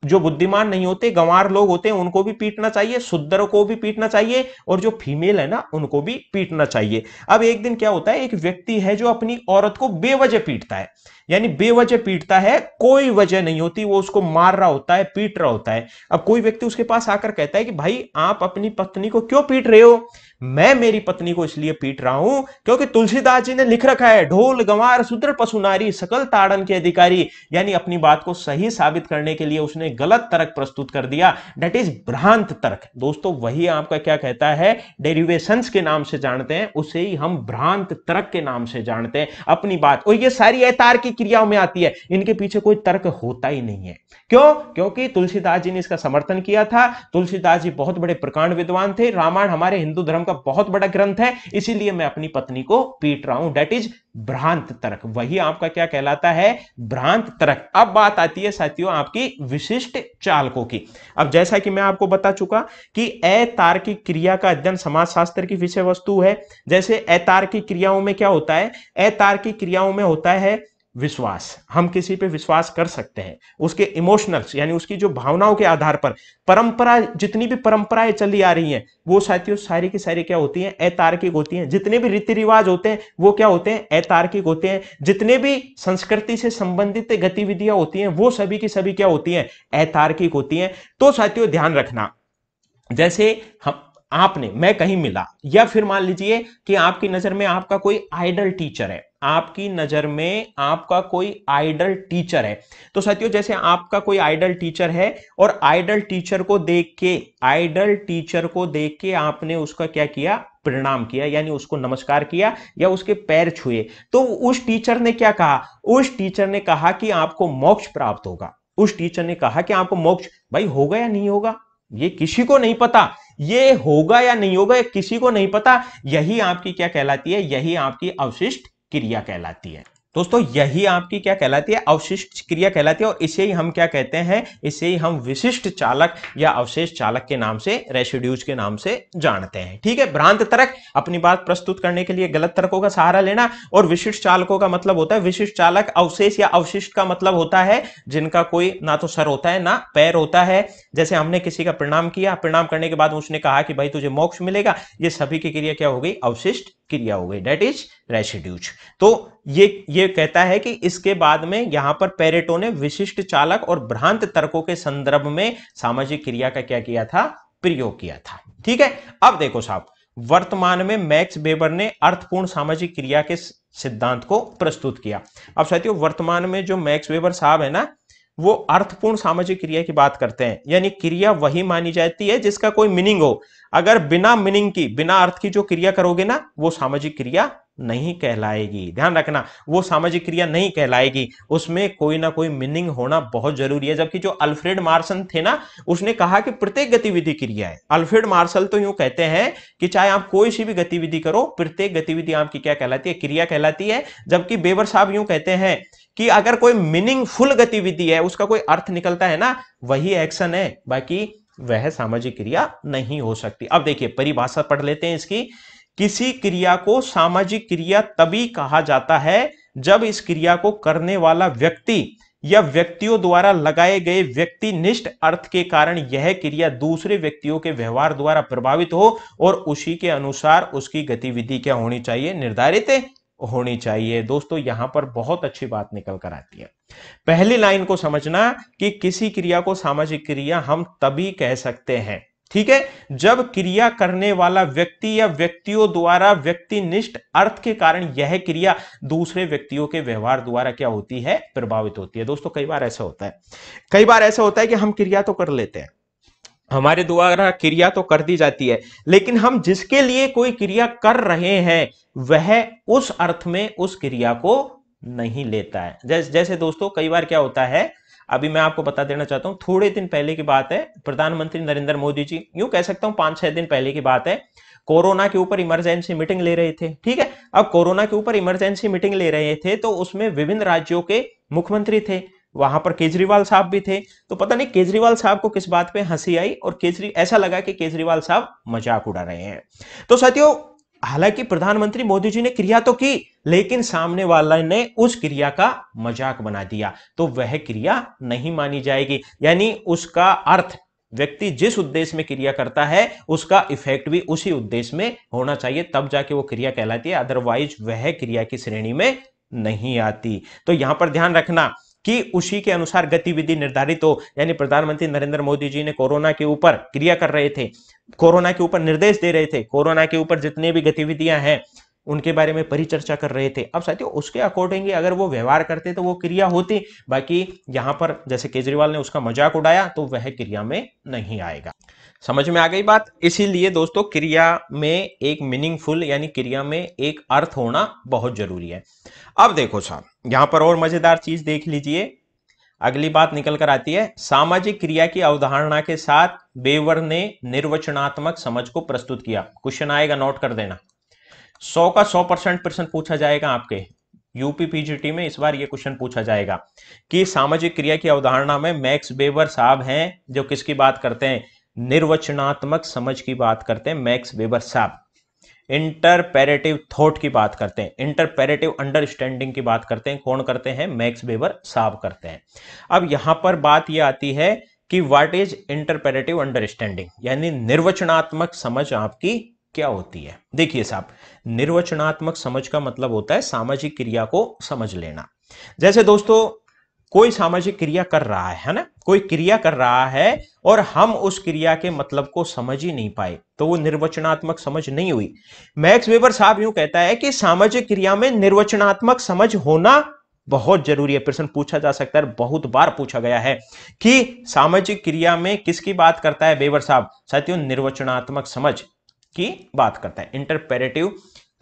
जो बुद्धिमान नहीं होते गंवार लोग होते हैं उनको भी पीटना चाहिए शुद्र को भी पीटना चाहिए और जो फीमेल है ना उनको भी पीटना चाहिए अब एक दिन क्या होता है एक व्यक्ति है जो अपनी औरत को बेवजह पीटता है यानी बेवजह पीटता है कोई वजह नहीं होती वो उसको मार रहा होता है पीट रहा होता है अब कोई व्यक्ति उसके पास आकर कहता है कि भाई आप अपनी पत्नी को क्यों पीट रहे हो मैं मेरी पत्नी को इसलिए पीट रहा हूं क्योंकि तुलसीदास जी ने लिख रखा है ढोल गंवार सुद्र पशुनारी सकल ताड़न के अधिकारी यानी अपनी बात को सही साबित करने के लिए उसने गलत तर्क प्रस्तुत कर दिया डेट इज भ्रांत तर्क दोस्तों वही आपका क्या कहता है डेरिवेशन के नाम से जानते हैं उसे ही हम भ्रांत तर्क के नाम से जानते हैं अपनी बात और ये सारी ऐतार की क्रियाओं में आती है इनके पीछे कोई तर्क होता ही नहीं है क्यों क्योंकि तुलसीदास जी ने इसका समर्थन किया था तुलसीदास जी बहुत बड़े प्रकांड विद्वान थे रामायण हमारे हिंदू धर्म का बहुत बड़ा ग्रंथ है इसीलिए मैं अपनी पत्नी को पीट रहा हूं डेट इज भ्रांत तर्क वही आपका क्या कहलाता है भ्रांत तर्क अब बात आती है साथियों आपकी विशिष्ट चालकों की अब जैसा कि मैं आपको बता चुका कि अतार्किक क्रिया का अध्ययन समाज शास्त्र की विषय वस्तु है जैसे अतार्किक क्रियाओं में क्या होता है अतार्किक क्रियाओं में होता है विश्वास हम किसी पे विश्वास कर सकते हैं उसके इमोशनल्स यानी उसकी जो भावनाओं के आधार पर परंपरा जितनी भी परंपराएं चली आ रही हैं वो साथियों सारी की सारी क्या होती हैं अतार्किक होती हैं जितने भी रीति रिवाज होते हैं वो क्या होते हैं अतार्किक होते हैं जितने भी संस्कृति से संबंधित गतिविधियां होती हैं वो सभी की सभी क्या होती हैं अतार्किक होती हैं तो साथियों ध्यान रखना जैसे हम आपने मैं कहीं मिला या फिर मान लीजिए कि आपकी नजर में आपका कोई आइडल टीचर है आपकी नजर में आपका कोई आइडल टीचर है तो साथियों जैसे आपका कोई आइडल टीचर है और आइडल टीचर को देख के आइडल टीचर को देख के आपने उसका क्या किया प्रणाम किया यानी उसको नमस्कार किया या उसके पैर छुए तो उस टीचर ने क्या कहा उस टीचर ने कहा कि आपको मोक्ष प्राप्त होगा उस टीचर ने कहा कि आपको मोक्ष भाई होगा या नहीं होगा ये किसी को नहीं पता ये होगा या नहीं होगा किसी को नहीं पता यही आपकी क्या कहलाती है यही आपकी अवशिष्ट क्रिया कहलाती है दोस्तों यही आपकी क्या कहलाती है अवशिष्ट क्रिया कहलाती है और इसे ही हम क्या कहते हैं इसे ही हम विशिष्ट चालक या अवशेष चालक के नाम से रेसिड्यूज के नाम से जानते हैं ठीक है भ्रांत तरक अपनी बात प्रस्तुत करने के लिए गलत तरकों का सहारा लेना और विशिष्ट चालकों का मतलब होता है विशिष्ट चालक अवशेष या अवशिष्ट का मतलब होता है जिनका कोई ना तो सर होता है ना पैर होता है जैसे हमने किसी का प्रणाम किया प्रणाम करने के बाद उसने कहा कि भाई तुझे मोक्ष मिलेगा ये सभी की क्रिया क्या हो गई अवशिष्ट क्रिया हो गई डेट इज रेसिड्यूज तो ये ये कहता है कि इसके बाद में यहां पर पेरेटो ने विशिष्ट चालक और भ्रांत तर्कों के संदर्भ में सामाजिक क्रिया का क्या किया था प्रयोग किया था ठीक है अब देखो साहब वर्तमान में मैक्स बेबर ने अर्थपूर्ण सामाजिक क्रिया के सिद्धांत को प्रस्तुत किया अब साथियों वर्तमान में जो मैक्स वेबर साहब है ना वो अर्थपूर्ण सामाजिक क्रिया की बात करते हैं यानी क्रिया वही मानी जाती है जिसका कोई मीनिंग हो अगर बिना मीनिंग की बिना अर्थ की जो क्रिया करोगे ना वो सामाजिक क्रिया नहीं कहलाएगी ध्यान रखना वो सामाजिक क्रिया नहीं कहलाएगी उसमें कोई ना कोई मीनिंग होना बहुत जरूरी है जबकि जो अल्फ्रेड मार्सन थे ना उसने कहा कि प्रत्येक गतिविधि क्रिया है अल्फ्रेड मार्सल तो यूं कहते हैं कि चाहे आप कोई सी भी गतिविधि करो प्रत्येक गतिविधि आपकी क्या कहलाती है क्रिया कहलाती है जबकि बेबर साहब यूं कहते हैं कि अगर कोई मीनिंगफुल गतिविधि है उसका कोई अर्थ निकलता है ना वही एक्शन है बाकी वह सामाजिक क्रिया नहीं हो सकती अब देखिए परिभाषा पढ़ लेते हैं इसकी किसी क्रिया को सामाजिक क्रिया तभी कहा जाता है जब इस क्रिया को करने वाला व्यक्ति या व्यक्तियों द्वारा लगाए गए व्यक्ति निष्ठ अर्थ के कारण यह क्रिया दूसरे व्यक्तियों के व्यवहार द्वारा प्रभावित हो और उसी के अनुसार उसकी गतिविधि क्या होनी चाहिए निर्धारित होनी चाहिए दोस्तों यहां पर बहुत अच्छी बात निकल कर आती है पहली लाइन को समझना कि किसी क्रिया को सामाजिक क्रिया हम तभी कह सकते हैं ठीक है जब क्रिया करने वाला व्यक्ति या व्यक्तियों द्वारा व्यक्तिनिष्ठ अर्थ के कारण यह क्रिया दूसरे व्यक्तियों के व्यवहार द्वारा क्या होती है प्रभावित होती है दोस्तों कई बार ऐसा होता है कई बार ऐसा होता है कि हम क्रिया तो कर लेते हैं हमारे द्वारा क्रिया तो कर दी जाती है लेकिन हम जिसके लिए कोई क्रिया कर रहे हैं वह उस अर्थ में उस क्रिया को नहीं लेता है जैसे दोस्तों कई बार क्या होता है अभी मैं आपको बता देना चाहता हूँ थोड़े दिन पहले की बात है प्रधानमंत्री नरेंद्र मोदी जी यूं कह सकता हूँ पांच छह दिन पहले की बात है कोरोना के ऊपर इमरजेंसी मीटिंग ले रहे थे ठीक है अब कोरोना के ऊपर इमरजेंसी मीटिंग ले रहे थे तो उसमें विभिन्न राज्यों के मुख्यमंत्री थे वहां पर केजरीवाल साहब भी थे तो पता नहीं केजरीवाल साहब को किस बात पे हंसी आई और केजरी ऐसा लगा कि केजरीवाल साहब मजाक उड़ा रहे हैं तो साथियों हालांकि प्रधानमंत्री मोदी जी ने क्रिया तो की लेकिन सामने वाला ने उस क्रिया का मजाक बना दिया तो वह क्रिया नहीं मानी जाएगी यानी उसका अर्थ व्यक्ति जिस उद्देश्य में क्रिया करता है उसका इफेक्ट भी उसी उद्देश्य में होना चाहिए तब जाके वो क्रिया कहलाती है अदरवाइज वह क्रिया की श्रेणी में नहीं आती तो यहां पर ध्यान रखना कि उसी के अनुसार गतिविधि निर्धारित हो यानी प्रधानमंत्री नरेंद्र मोदी जी ने कोरोना के ऊपर क्रिया कर रहे थे कोरोना के ऊपर निर्देश दे रहे थे कोरोना के ऊपर जितने भी गतिविधियां हैं उनके बारे में परिचर्चा कर रहे थे अब साथियों उसके अकॉर्डिंग अगर वो व्यवहार करते तो वो क्रिया होती बाकी यहां पर जैसे केजरीवाल ने उसका मजाक उड़ाया तो वह क्रिया में नहीं आएगा समझ में आ गई बात इसीलिए दोस्तों क्रिया में एक मीनिंगफुल यानी क्रिया में एक अर्थ होना बहुत जरूरी है अब देखो साहब यहां पर और मजेदार चीज देख लीजिए अगली बात निकल कर आती है सामाजिक क्रिया की अवधारणा के साथ बेवर ने निर्वचनात्मक समझ को प्रस्तुत किया क्वेश्चन आएगा नोट कर देना सौ का सौ परसेंट प्रश्न पूछा जाएगा आपके यूपी पीजीटी में इस बार ये क्वेश्चन पूछा जाएगा कि सामाजिक क्रिया की अवधारणा में मैक्स बेवर साहब हैं जो किसकी बात करते हैं निर्वचनात्मक समझ की बात करते हैं मैक्स वेबर साहब इंटरपेरेटिव थॉट की बात करते हैं इंटरपेरेटिव अंडरस्टैंडिंग की बात करते हैं कौन करते हैं मैक्स वेबर साहब करते हैं अब यहां पर बात यह आती है कि व्हाट इज इंटरपेरेटिव अंडरस्टैंडिंग यानी निर्वचनात्मक समझ आपकी क्या होती है देखिए साहब निर्वचनात्मक समझ का मतलब होता है सामाजिक क्रिया को समझ लेना जैसे दोस्तों कोई सामाजिक क्रिया कर रहा है है ना कोई क्रिया कर रहा है और हम उस क्रिया के मतलब को समझ ही नहीं पाए तो वो निर्वचनात्मक समझ नहीं हुई मैक्स वेबर साहब यूं कहता है कि सामाजिक क्रिया में निर्वचनात्मक समझ होना बहुत जरूरी है प्रश्न पूछा जा सकता है बहुत बार पूछा गया है कि सामाजिक क्रिया में किसकी बात करता है बेवर साहब साथियों निर्वचनात्मक समझ की बात करता है इंटरपेरेटिव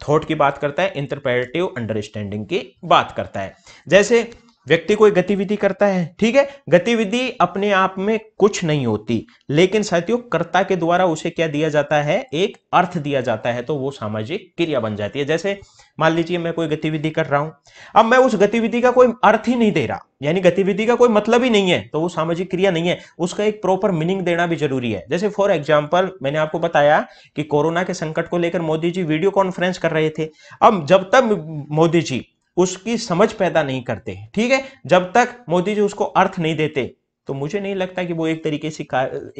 थॉट की बात करता है इंटरपेरेटिव अंडरस्टैंडिंग की बात करता है जैसे व्यक्ति कोई गतिविधि करता है ठीक है गतिविधि अपने आप में कुछ नहीं होती लेकिन साथियों कर्ता के द्वारा उसे क्या दिया जाता है एक अर्थ दिया जाता है तो वो सामाजिक क्रिया बन जाती है जैसे मान लीजिए मैं कोई गतिविधि कर रहा हूं अब मैं उस गतिविधि का कोई अर्थ ही नहीं दे रहा यानी गतिविधि का कोई मतलब ही नहीं है तो वो सामाजिक क्रिया नहीं है उसका एक प्रॉपर मीनिंग देना भी जरूरी है जैसे फॉर एग्जाम्पल मैंने आपको बताया कि कोरोना के संकट को लेकर मोदी जी वीडियो कॉन्फ्रेंस कर रहे थे अब जब तक मोदी जी उसकी समझ पैदा नहीं करते ठीक है जब तक मोदी जी उसको अर्थ नहीं देते तो मुझे नहीं लगता कि वो एक तरीके से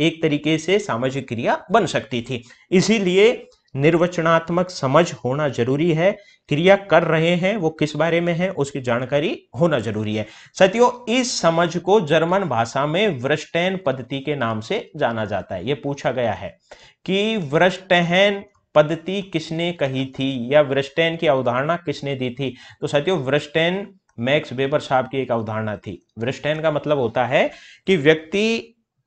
एक तरीके से सामाजिक क्रिया बन सकती थी इसीलिए निर्वचनात्मक समझ होना जरूरी है क्रिया कर रहे हैं वो किस बारे में है उसकी जानकारी होना जरूरी है सतियों इस समझ को जर्मन भाषा में वृष्टैन पद्धति के नाम से जाना जाता है ये पूछा गया है कि वृष्टहन पद्धति किसने कही थी या वृष्टेन की अवधारणा किसने दी थी तो साथियों वृष्टेन मैक्स वेबर साहब की एक अवधारणा थी वृष्टेन का मतलब होता है कि व्यक्ति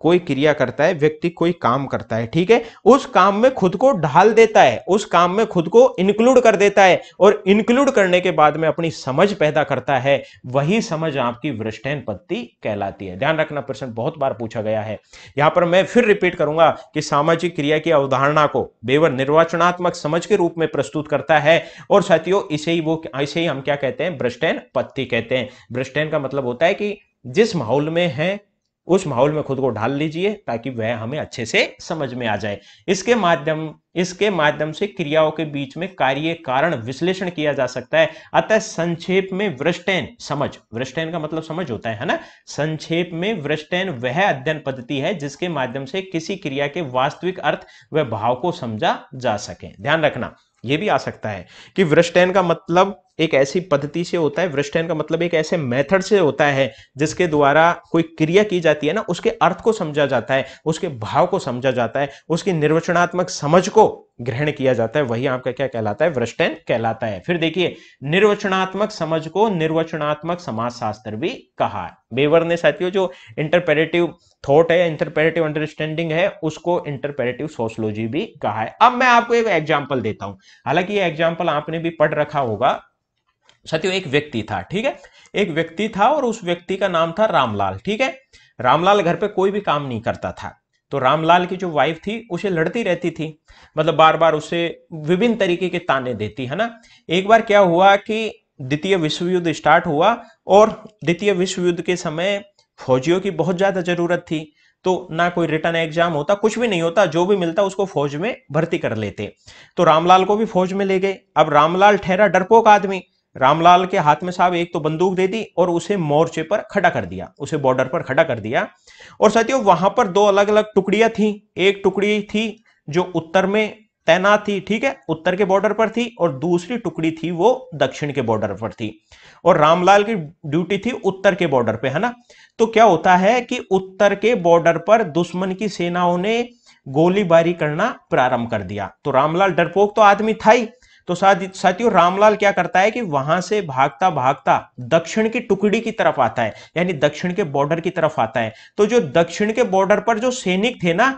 कोई क्रिया करता है व्यक्ति कोई काम करता है ठीक है उस काम में खुद को ढाल देता है उस काम में खुद को इंक्लूड कर देता है और इंक्लूड करने के बाद में अपनी समझ पैदा करता है वही समझ आपकी वृष्टैन पत्ति कहलाती है ध्यान रखना प्रश्न बहुत बार पूछा गया है यहां पर मैं फिर रिपीट करूंगा कि सामाजिक क्रिया की अवधारणा को बेवर निर्वाचनात्मक समझ के रूप में प्रस्तुत करता है और साथियों इसे ही वो ऐसे ही हम क्या कहते हैं ब्रष्टैन पत्ति कहते हैं ब्रष्टैन का मतलब होता है कि जिस माहौल में है उस माहौल में खुद को ढाल लीजिए ताकि वह हमें अच्छे से समझ में आ जाए इसके माध्यम इसके माध्यम से क्रियाओं के बीच में कार्य कारण विश्लेषण किया जा सकता है अतः संक्षेप में वृष्टैन समझ वृष्टैन का मतलब समझ होता है ना संक्षेप में वृष्टैन वह अध्ययन पद्धति है जिसके माध्यम से किसी क्रिया के वास्तविक अर्थ व भाव को समझा जा सके ध्यान रखना यह भी आ सकता है कि वृष्टैन का मतलब एक ऐसी पद्धति से होता है वृष्टयन का मतलब एक ऐसे मेथड से होता है जिसके द्वारा कोई क्रिया की जाती है ना उसके अर्थ को समझा जाता है उसके भाव को समझा जाता है उसकी निर्वचनात्मक समझ को ग्रहण किया जाता है वही आपका क्या कहलाता है वृष्टयन कहलाता है फिर देखिए निर्वचनात्मक समझ को निर्वचनात्मक शास्त्र भी कहा बेवर ने साथियों जो इंटरपेरेटिव थॉट है इंटरपेरेटिव अंडरस्टैंडिंग है उसको इंटरपेरेटिव सोशलॉजी भी कहा है अब मैं आपको एक एग्जाम्पल देता हूं हालांकि ये एग्जाम्पल आपने भी पढ़ रखा होगा सत्यो एक व्यक्ति था ठीक है एक व्यक्ति था और उस व्यक्ति का नाम था रामलाल ठीक है रामलाल घर पे कोई भी काम नहीं करता था तो रामलाल की जो वाइफ थी उसे लड़ती रहती थी मतलब बार बार उसे विभिन्न तरीके के ताने देती है ना एक बार क्या हुआ कि द्वितीय विश्व युद्ध स्टार्ट हुआ और द्वितीय विश्व युद्ध के समय फौजियों की बहुत ज्यादा जरूरत थी तो ना कोई रिटर्न एग्जाम होता कुछ भी नहीं होता जो भी मिलता उसको फौज में भर्ती कर लेते तो रामलाल को भी फौज में ले गए अब रामलाल ठहरा डरपोक आदमी रामलाल के हाथ में साहब एक तो बंदूक दे दी और उसे मोर्चे पर खड़ा कर दिया उसे बॉर्डर पर खड़ा कर दिया और साथियों वहां पर दो अलग अलग टुकड़ियां थी एक टुकड़ी थी जो उत्तर में तैनात थी ठीक है उत्तर के बॉर्डर पर थी और दूसरी टुकड़ी थी वो दक्षिण के बॉर्डर पर थी और रामलाल की ड्यूटी थी उत्तर के बॉर्डर पर है ना तो क्या होता है कि उत्तर के बॉर्डर पर दुश्मन की सेनाओं ने गोलीबारी करना प्रारंभ कर दिया तो रामलाल डरपोक तो आदमी था ही तो साथियों रामलाल क्या करता है कि वहां से भागता भागता दक्षिण की टुकड़ी की तरफ आता है यानी दक्षिण के बॉर्डर की तरफ आता है तो जो दक्षिण के बॉर्डर पर जो सैनिक थे ना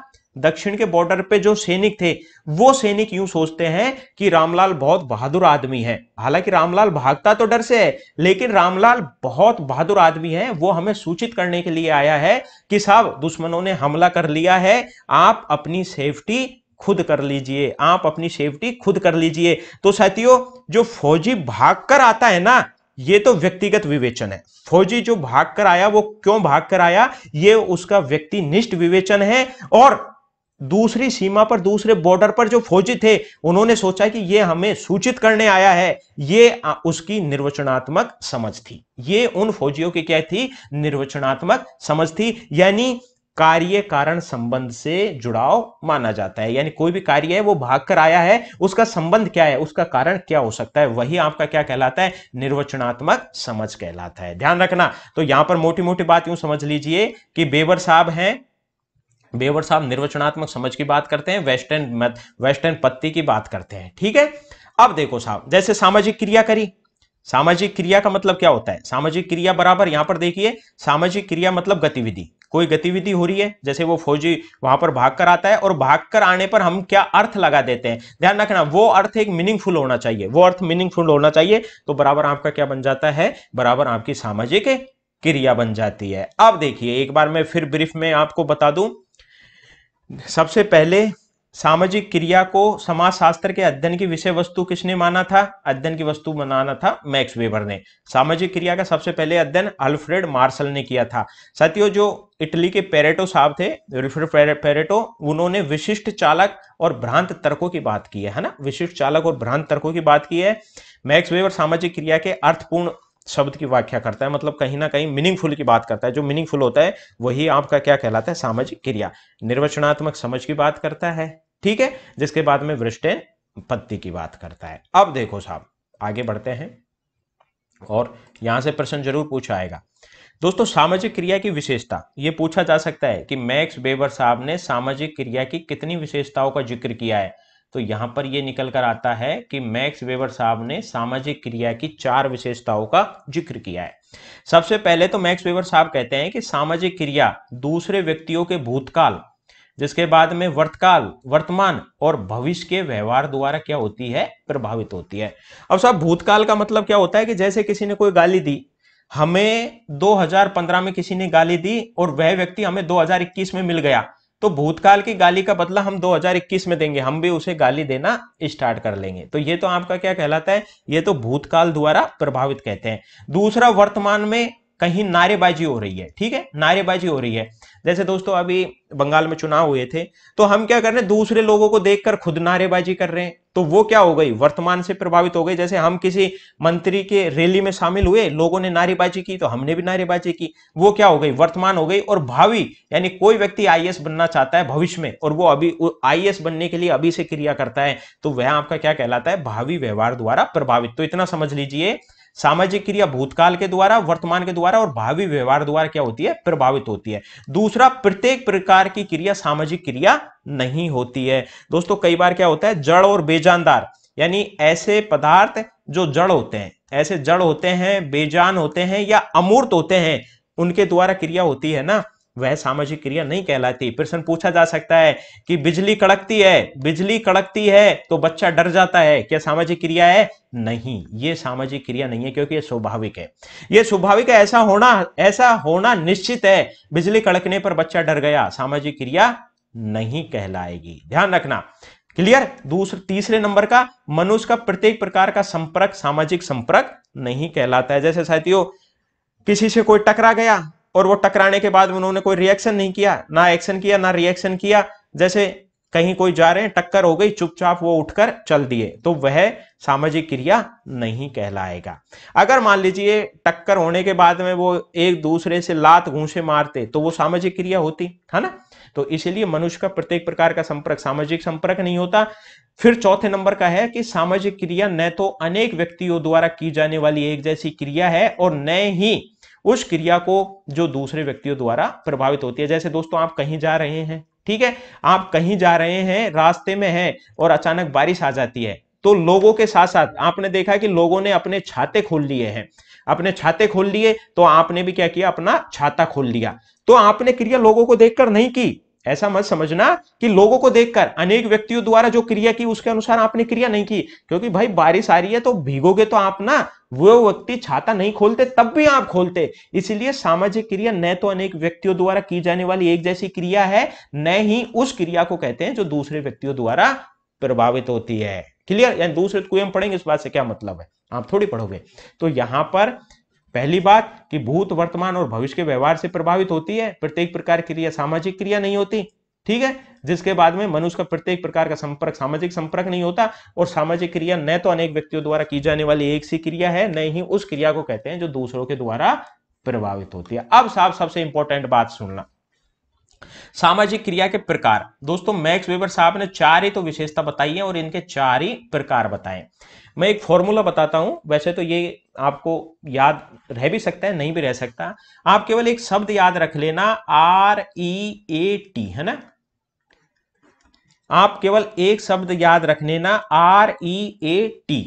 दक्षिण के बॉर्डर पे जो सैनिक थे वो सैनिक यूं सोचते हैं कि रामलाल बहुत बहादुर आदमी है हालांकि रामलाल भागता तो डर से है लेकिन रामलाल बहुत बहादुर आदमी है वो हमें सूचित करने के लिए आया है कि साहब दुश्मनों ने हमला कर लिया है आप अपनी सेफ्टी खुद कर लीजिए आप अपनी सेफ्टी खुद कर लीजिए तो साथियों जो फौजी भाग कर आता है ना ये तो व्यक्तिगत विवेचन है फौजी जो भाग कर आया वो क्यों भाग कर आया ये उसका व्यक्ति निष्ठ विवेचन है और दूसरी सीमा पर दूसरे बॉर्डर पर जो फौजी थे उन्होंने सोचा कि ये हमें सूचित करने आया है ये उसकी निर्वचनात्मक समझ थी ये उन फौजियों की क्या थी निर्वचनात्मक समझ थी यानी कार्य कारण संबंध से जुड़ाव माना जाता है यानी कोई भी कार्य है वो भाग कर आया है उसका संबंध क्या है उसका कारण क्या हो सकता है वही आपका क्या कहलाता है निर्वचनात्मक समझ कहलाता है ध्यान रखना तो यहां पर मोटी मोटी बात यूं समझ लीजिए कि बेबर साहब हैं बेवर साहब निर्वचनात्मक समझ की बात करते हैं वेस्टर्न वेस्टर्न पत्ती की बात करते हैं ठीक है अब देखो साहब जैसे सामाजिक क्रिया करी सामाजिक क्रिया का मतलब क्या होता है सामाजिक क्रिया बराबर यहां पर देखिए सामाजिक क्रिया मतलब गतिविधि कोई गतिविधि हो रही है जैसे वो फौजी वहां पर भाग कर आता है और भाग कर आने पर हम क्या अर्थ लगा देते हैं ध्यान रखना वो अर्थ एक मीनिंगफुल होना चाहिए वो अर्थ मीनिंगफुल होना चाहिए तो बराबर आपका क्या बन जाता है बराबर आपकी सामाजिक क्रिया बन जाती है अब देखिए एक बार मैं फिर ब्रीफ में आपको बता दूं सबसे पहले सामाजिक क्रिया को समाजशास्त्र के अध्ययन की विषय वस्तु किसने माना था अध्ययन की वस्तु बनाना था मैक्स वेबर ने सामाजिक क्रिया का सबसे पहले अध्ययन अल्फ्रेड मार्शल ने किया था साथियों जो इटली के पेरेटो साहब थे पेरेटो उन्होंने विशिष्ट चालक और भ्रांत तर्कों की बात की है ना विशिष्ट चालक और भ्रांत तर्कों की बात की है मैक्स वेबर सामाजिक क्रिया के अर्थपूर्ण शब्द की व्याख्या करता है मतलब कहीं ना कहीं मीनिंगफुल की बात करता है जो मीनिंगफुल होता है वही आपका क्या कहलाता है सामाजिक क्रिया निर्वचनात्मक समझ की बात करता है ठीक है जिसके बाद में वृष्टे पत्ति की बात करता है अब देखो साहब आगे बढ़ते हैं और यहां से प्रश्न जरूर पूछा आएगा दोस्तों सामाजिक क्रिया की विशेषता ये पूछा जा सकता है कि मैक्स बेबर साहब ने सामाजिक क्रिया की कितनी विशेषताओं का जिक्र किया है तो यहां पर यह निकल कर आता है कि मैक्स वेबर साहब ने सामाजिक क्रिया की चार विशेषताओं का जिक्र किया है सबसे पहले तो मैक्स वेबर साहब कहते हैं कि सामाजिक क्रिया दूसरे व्यक्तियों के भूतकाल जिसके बाद में वर्तकाल वर्तमान और भविष्य के व्यवहार द्वारा क्या होती है प्रभावित होती है अब साहब भूतकाल का मतलब क्या होता है कि जैसे किसी ने कोई गाली दी हमें 2015 में किसी ने गाली दी और वह व्यक्ति हमें 2021 में मिल गया तो भूतकाल की गाली का बदला हम 2021 में देंगे हम भी उसे गाली देना स्टार्ट कर लेंगे तो ये तो आपका क्या कहलाता है ये तो भूतकाल द्वारा प्रभावित कहते हैं दूसरा वर्तमान में कहीं नारेबाजी हो रही है ठीक है नारेबाजी हो रही है जैसे दोस्तों अभी बंगाल में चुनाव हुए थे तो हम क्या कर रहे हैं दूसरे लोगों को देखकर खुद नारेबाजी कर रहे हैं तो वो क्या हो गई वर्तमान से प्रभावित हो गई जैसे हम किसी मंत्री के रैली में शामिल हुए लोगों ने नारेबाजी की तो हमने भी नारेबाजी की वो क्या हो गई वर्तमान हो गई और भावी यानी कोई व्यक्ति आईएएस बनना चाहता है भविष्य में और वो अभी आईएएस बनने के लिए अभी से क्रिया करता है तो वह आपका क्या कहलाता है भावी व्यवहार द्वारा प्रभावित तो इतना समझ लीजिए सामाजिक क्रिया भूतकाल के द्वारा वर्तमान के द्वारा और भावी व्यवहार द्वारा क्या होती है प्रभावित होती है दूसरा प्रत्येक प्रकार की क्रिया सामाजिक क्रिया नहीं होती है दोस्तों कई बार क्या होता है जड़ और बेजानदार यानी ऐसे पदार्थ जो जड़ होते हैं ऐसे जड़ होते हैं बेजान होते हैं या अमूर्त होते हैं उनके द्वारा क्रिया होती है ना वह सामाजिक क्रिया नहीं कहलाती प्रश्न पूछा जा सकता है कि बिजली कड़कती है बिजली कड़कती है तो बच्चा डर जाता है क्या सामाजिक क्रिया है नहीं ये सामाजिक क्रिया नहीं है क्योंकि ये स्वाभाविक है ये स्वाभाविक है ऐसा होना ऐसा होना निश्चित है बिजली कड़कने पर बच्चा डर गया सामाजिक क्रिया नहीं कहलाएगी ध्यान रखना क्लियर दूसरे तीसरे नंबर का मनुष्य का प्रत्येक प्रकार का संपर्क सामाजिक संपर्क नहीं कहलाता है जैसे साथियों किसी से कोई टकरा गया और वो टकराने के बाद उन्होंने कोई रिएक्शन नहीं किया ना एक्शन किया ना रिएक्शन किया जैसे कहीं कोई जा रहे हैं टक्कर हो गई चुपचाप वो उठकर चल दिए तो वह सामाजिक क्रिया नहीं कहलाएगा अगर मान लीजिए टक्कर होने के बाद में वो एक दूसरे से लात घूसे मारते तो वो सामाजिक क्रिया होती है ना तो इसलिए मनुष्य का प्रत्येक प्रकार का संपर्क सामाजिक संपर्क नहीं होता फिर चौथे नंबर का है कि सामाजिक क्रिया न तो अनेक व्यक्तियों द्वारा की जाने वाली एक जैसी क्रिया है और न ही उस क्रिया को जो दूसरे व्यक्तियों द्वारा प्रभावित होती है जैसे दोस्तों आप कहीं जा रहे हैं ठीक है आप कहीं जा रहे हैं रास्ते में है और अचानक बारिश आ जाती है तो लोगों के साथ साथ आपने देखा कि लोगों ने अपने छाते खोल लिए हैं अपने छाते खोल लिए तो आपने भी क्या किया अपना छाता खोल लिया तो आपने क्रिया लोगों को देखकर नहीं की ऐसा मत समझना कि लोगों को देखकर अनेक व्यक्तियों द्वारा जो क्रिया की उसके अनुसार आपने क्रिया नहीं की क्योंकि भाई बारिश आ रही है तो भीगोगे तो आप ना वो व्यक्ति छाता नहीं खोलते तब भी आप खोलते इसलिए सामाजिक क्रिया न तो अनेक व्यक्तियों द्वारा की जाने वाली एक जैसी क्रिया है न ही उस क्रिया को कहते हैं जो दूसरे व्यक्तियों द्वारा प्रभावित होती है क्लियर यानी दूसरे कुएं पढ़ेंगे इस बात से क्या मतलब है आप थोड़ी पढ़ोगे तो यहां पर पहली बात कि भूत वर्तमान और भविष्य के व्यवहार से प्रभावित होती है प्रत्येक प्रकार की क्रिया सामाजिक क्रिया नहीं होती ठीक है जिसके बाद में मनुष्य का प्रत्येक प्रकार का संपर्क सामाजिक संपर्क नहीं होता और सामाजिक क्रिया न तो अनेक व्यक्तियों द्वारा की जाने वाली एक सी क्रिया है न ही उस क्रिया को कहते हैं जो दूसरों के द्वारा प्रभावित होती है अब साहब सबसे इंपॉर्टेंट बात सुनना सामाजिक क्रिया के प्रकार दोस्तों मैक्स वेबर साहब ने चार ही तो विशेषता बताई है और इनके चार ही प्रकार बताए मैं एक फॉर्मूला बताता हूं वैसे तो ये आपको याद रह भी सकता है नहीं भी रह सकता आप केवल एक शब्द याद रख लेना आर ई ए टी है ना आप केवल एक शब्द याद रख लेना आर ई ए टी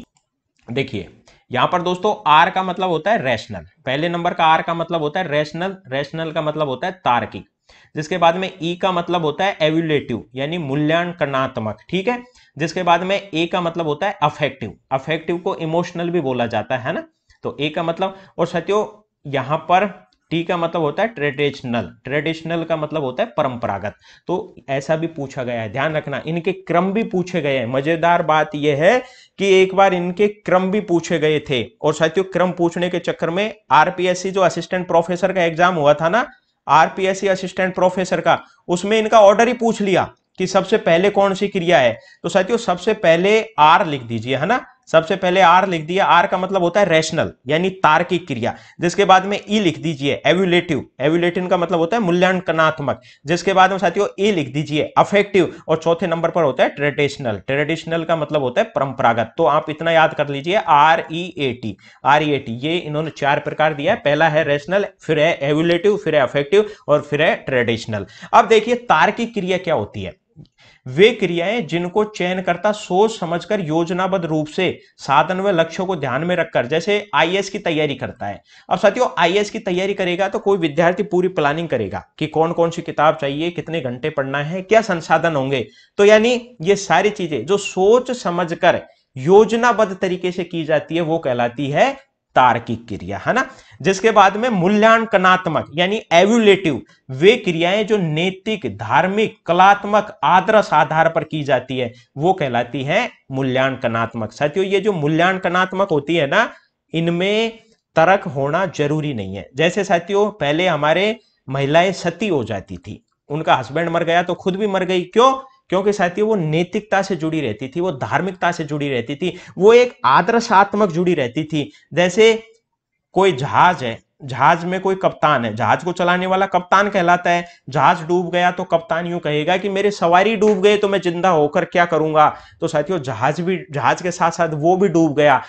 देखिए यहां पर दोस्तों आर का मतलब होता है रैशनल पहले नंबर का आर का मतलब होता है रैशनल रैशनल का मतलब होता है तार्किक जिसके बाद में ई e का मतलब होता है एव्यूलेटिव यानी मूल्यांकनात्मक ठीक है जिसके बाद में ए का मतलब होता है अफेक्टिव अफेक्टिव को इमोशनल भी बोला जाता है ना तो ए का मतलब और सत्यो यहां पर टी का मतलब होता है ट्रेडिशनल ट्रेडिशनल का मतलब होता है परंपरागत तो ऐसा भी पूछा गया है ध्यान रखना इनके क्रम भी पूछे गए हैं मजेदार बात यह है कि एक बार इनके क्रम भी पूछे गए थे और साथियों क्रम पूछने के चक्कर में आरपीएससी जो असिस्टेंट प्रोफेसर का एग्जाम हुआ था ना आरपीएससी असिस्टेंट प्रोफेसर का उसमें इनका ऑर्डर ही पूछ लिया कि सबसे पहले कौन सी क्रिया है तो साथियों सबसे पहले आर लिख दीजिए है ना सबसे पहले आर लिख दिया आर का मतलब होता है रैशनल यानी तार्किक क्रिया जिसके बाद में ई e लिख दीजिए एव्यूलेटिव एव्यूलेटिन का मतलब होता है मूल्यांकनात्मक जिसके बाद में साथियों ए e लिख दीजिए अफेक्टिव और चौथे नंबर पर होता है ट्रेडिशनल ट्रेडिशनल का मतलब होता है परंपरागत तो आप इतना याद कर लीजिए R E A T R E A T ये इन्होंने चार प्रकार दिया है पहला है रैशनल फिर है एव्यूलेटिव फिर है अफेक्टिव और फिर है ट्रेडिशनल अब देखिए तार्किक क्रिया क्या होती है वे क्रियाएं जिनको चयनकर्ता सोच समझकर योजनाबद्ध रूप से साधन व लक्ष्यों को ध्यान में रखकर जैसे आईएएस की तैयारी करता है अब साथियों आईएएस की तैयारी करेगा तो कोई विद्यार्थी पूरी प्लानिंग करेगा कि कौन कौन सी किताब चाहिए कितने घंटे पढ़ना है क्या संसाधन होंगे तो यानी ये सारी चीजें जो सोच समझ योजनाबद्ध तरीके से की जाती है वो कहलाती है तार्किक क्रिया है ना जिसके बाद में मूल्यांकनात्मक यानी एव्यूलेटिव वे क्रियाएं जो नैतिक धार्मिक कलात्मक आदर्श आधार पर की जाती है वो कहलाती है मूल्यांकनात्मक साथियों ये जो मूल्यांकनात्मक होती है ना इनमें तर्क होना जरूरी नहीं है जैसे साथियों पहले हमारे महिलाएं सती हो जाती थी उनका हस्बैंड मर गया तो खुद भी मर गई क्यों क्योंकि साथियों वो नैतिकता से जुड़ी रहती थी वो धार्मिकता से जुड़ी रहती थी वो एक आदर्शात्मक जुड़ी रहती थी जैसे कोई जहाज है जहाज में कोई कप्तान है जहाज को चलाने वाला कप्तान कहलाता है जहाज डूब गया तो कप्तान यूं कहेगा कि मेरे सवारी डूब गए तो मैं जिंदा होकर क्या करूंगा तो साथियों जहाज भी जहाज के साथ साथ वो भी डूब गया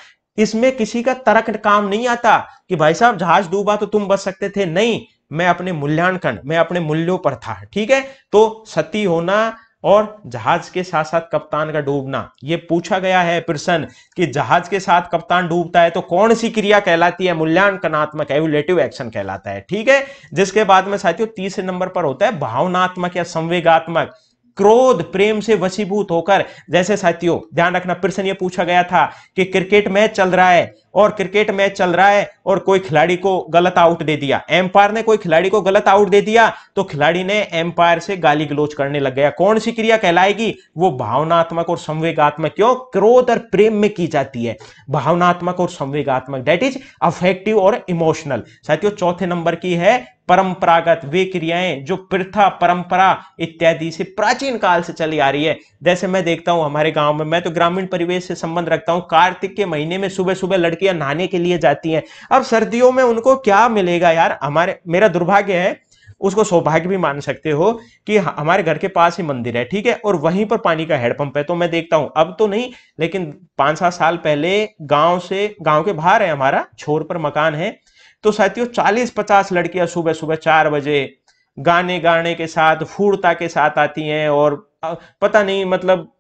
इसमें किसी का तर्क काम नहीं आता कि भाई साहब जहाज डूबा तो तुम बच सकते थे नहीं मैं अपने मूल्यांकन मैं अपने मूल्यों पर था ठीक है तो सती होना और जहाज के साथ साथ कप्तान का डूबना ये पूछा गया है प्रश्न कि जहाज के साथ कप्तान डूबता है तो कौन सी क्रिया कहलाती है मूल्यांकनात्मक एवुलेटिव एक्शन कहलाता है ठीक है जिसके बाद में साथियों तीसरे नंबर पर होता है भावनात्मक या संवेगात्मक क्रोध प्रेम से वसीभूत होकर जैसे साथियों ध्यान रखना प्रश्न ये पूछा गया था कि क्रिकेट मैच चल रहा है और क्रिकेट मैच चल रहा है और कोई खिलाड़ी को गलत आउट दे दिया एम्पायर ने कोई खिलाड़ी को गलत आउट दे दिया तो खिलाड़ी ने एम्पायर से गाली गलोच करने लग गया कौन सी क्रिया कहलाएगी वो भावनात्मक और संवेगात्मक क्यों क्रोध और प्रेम में की जाती है भावनात्मक और संवेगात्मक डेट इज अफेक्टिव और इमोशनल साथियों चौथे नंबर की है परंपरागत वे क्रियाएं जो प्रथा परंपरा इत्यादि से प्राचीन काल से चली आ रही है जैसे मैं देखता हूं हमारे गांव में मैं तो ग्रामीण परिवेश से संबंध रखता हूं कार्तिक के महीने में सुबह सुबह लड़की लड़कियां नहाने के लिए जाती हैं अब सर्दियों में उनको क्या मिलेगा यार हमारे मेरा दुर्भाग्य है उसको सौभाग्य भी मान सकते हो कि हमारे घर के पास ही मंदिर है ठीक है और वहीं पर पानी का हैंडपंप है तो मैं देखता हूं अब तो नहीं लेकिन पांच सात साल पहले गांव से गांव के बाहर है हमारा छोर पर मकान है तो साथियों चालीस पचास लड़कियां सुबह सुबह चार बजे गाने गाने के साथ फूर्ता के साथ आती हैं और पता नहीं मतलब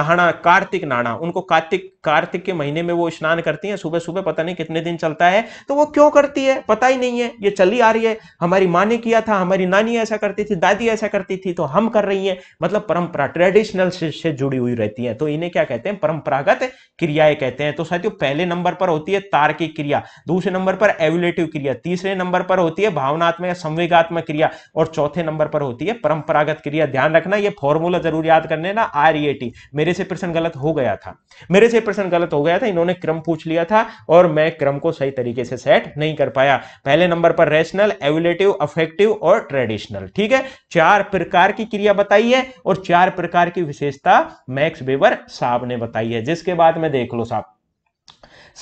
नहाना कार्तिक नहाना उनको कार्तिक कार्तिक के महीने में वो स्नान करती हैं सुबह सुबह पता नहीं कितने दिन चलता है तो वो क्यों करती है पता ही नहीं है ये चली आ रही है हमारी माँ ने किया था हमारी नानी ऐसा करती थी दादी ऐसा करती थी तो हम कर रही है मतलब परंपरा ट्रेडिशनल से जुड़ी हुई रहती है तो इन्हें क्या कहते हैं परंपरागत क्रियाएं कहते हैं तो साथियों पहले नंबर पर होती है तार्किक क्रिया दूसरे नंबर पर एवुलेटिव क्रिया तीसरे नंबर पर होती है भावनात्मक संवेगात्मक क्रिया और चौथे नंबर पर होती है परंपरागत क्रिया ध्यान रखना यह फॉर्मूला जरूर याद करने ना आर e मेरे से प्रश्न गलत हो गया था मेरे से प्रश्न गलत हो गया था इन्होंने क्रम पूछ लिया था और मैं क्रम को सही तरीके से सेट नहीं कर पाया पहले नंबर पर रेशनल एवलेटिव अफेक्टिव और ट्रेडिशनल ठीक है चार प्रकार की क्रिया बताई है और चार प्रकार की विशेषता मैक्स बेबर साहब ने बताई है जिसके बाद में देख लो साहब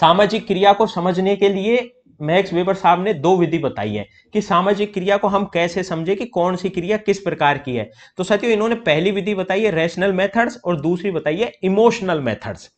सामाजिक क्रिया को समझने के लिए मैक्स वेबर साहब ने दो विधि बताई है कि सामाजिक क्रिया को हम कैसे समझे कि कौन सी क्रिया किस प्रकार की है तो साथियों इन्होंने पहली विधि बताई है रैशनल मेथड्स और दूसरी बताई है इमोशनल मेथड्स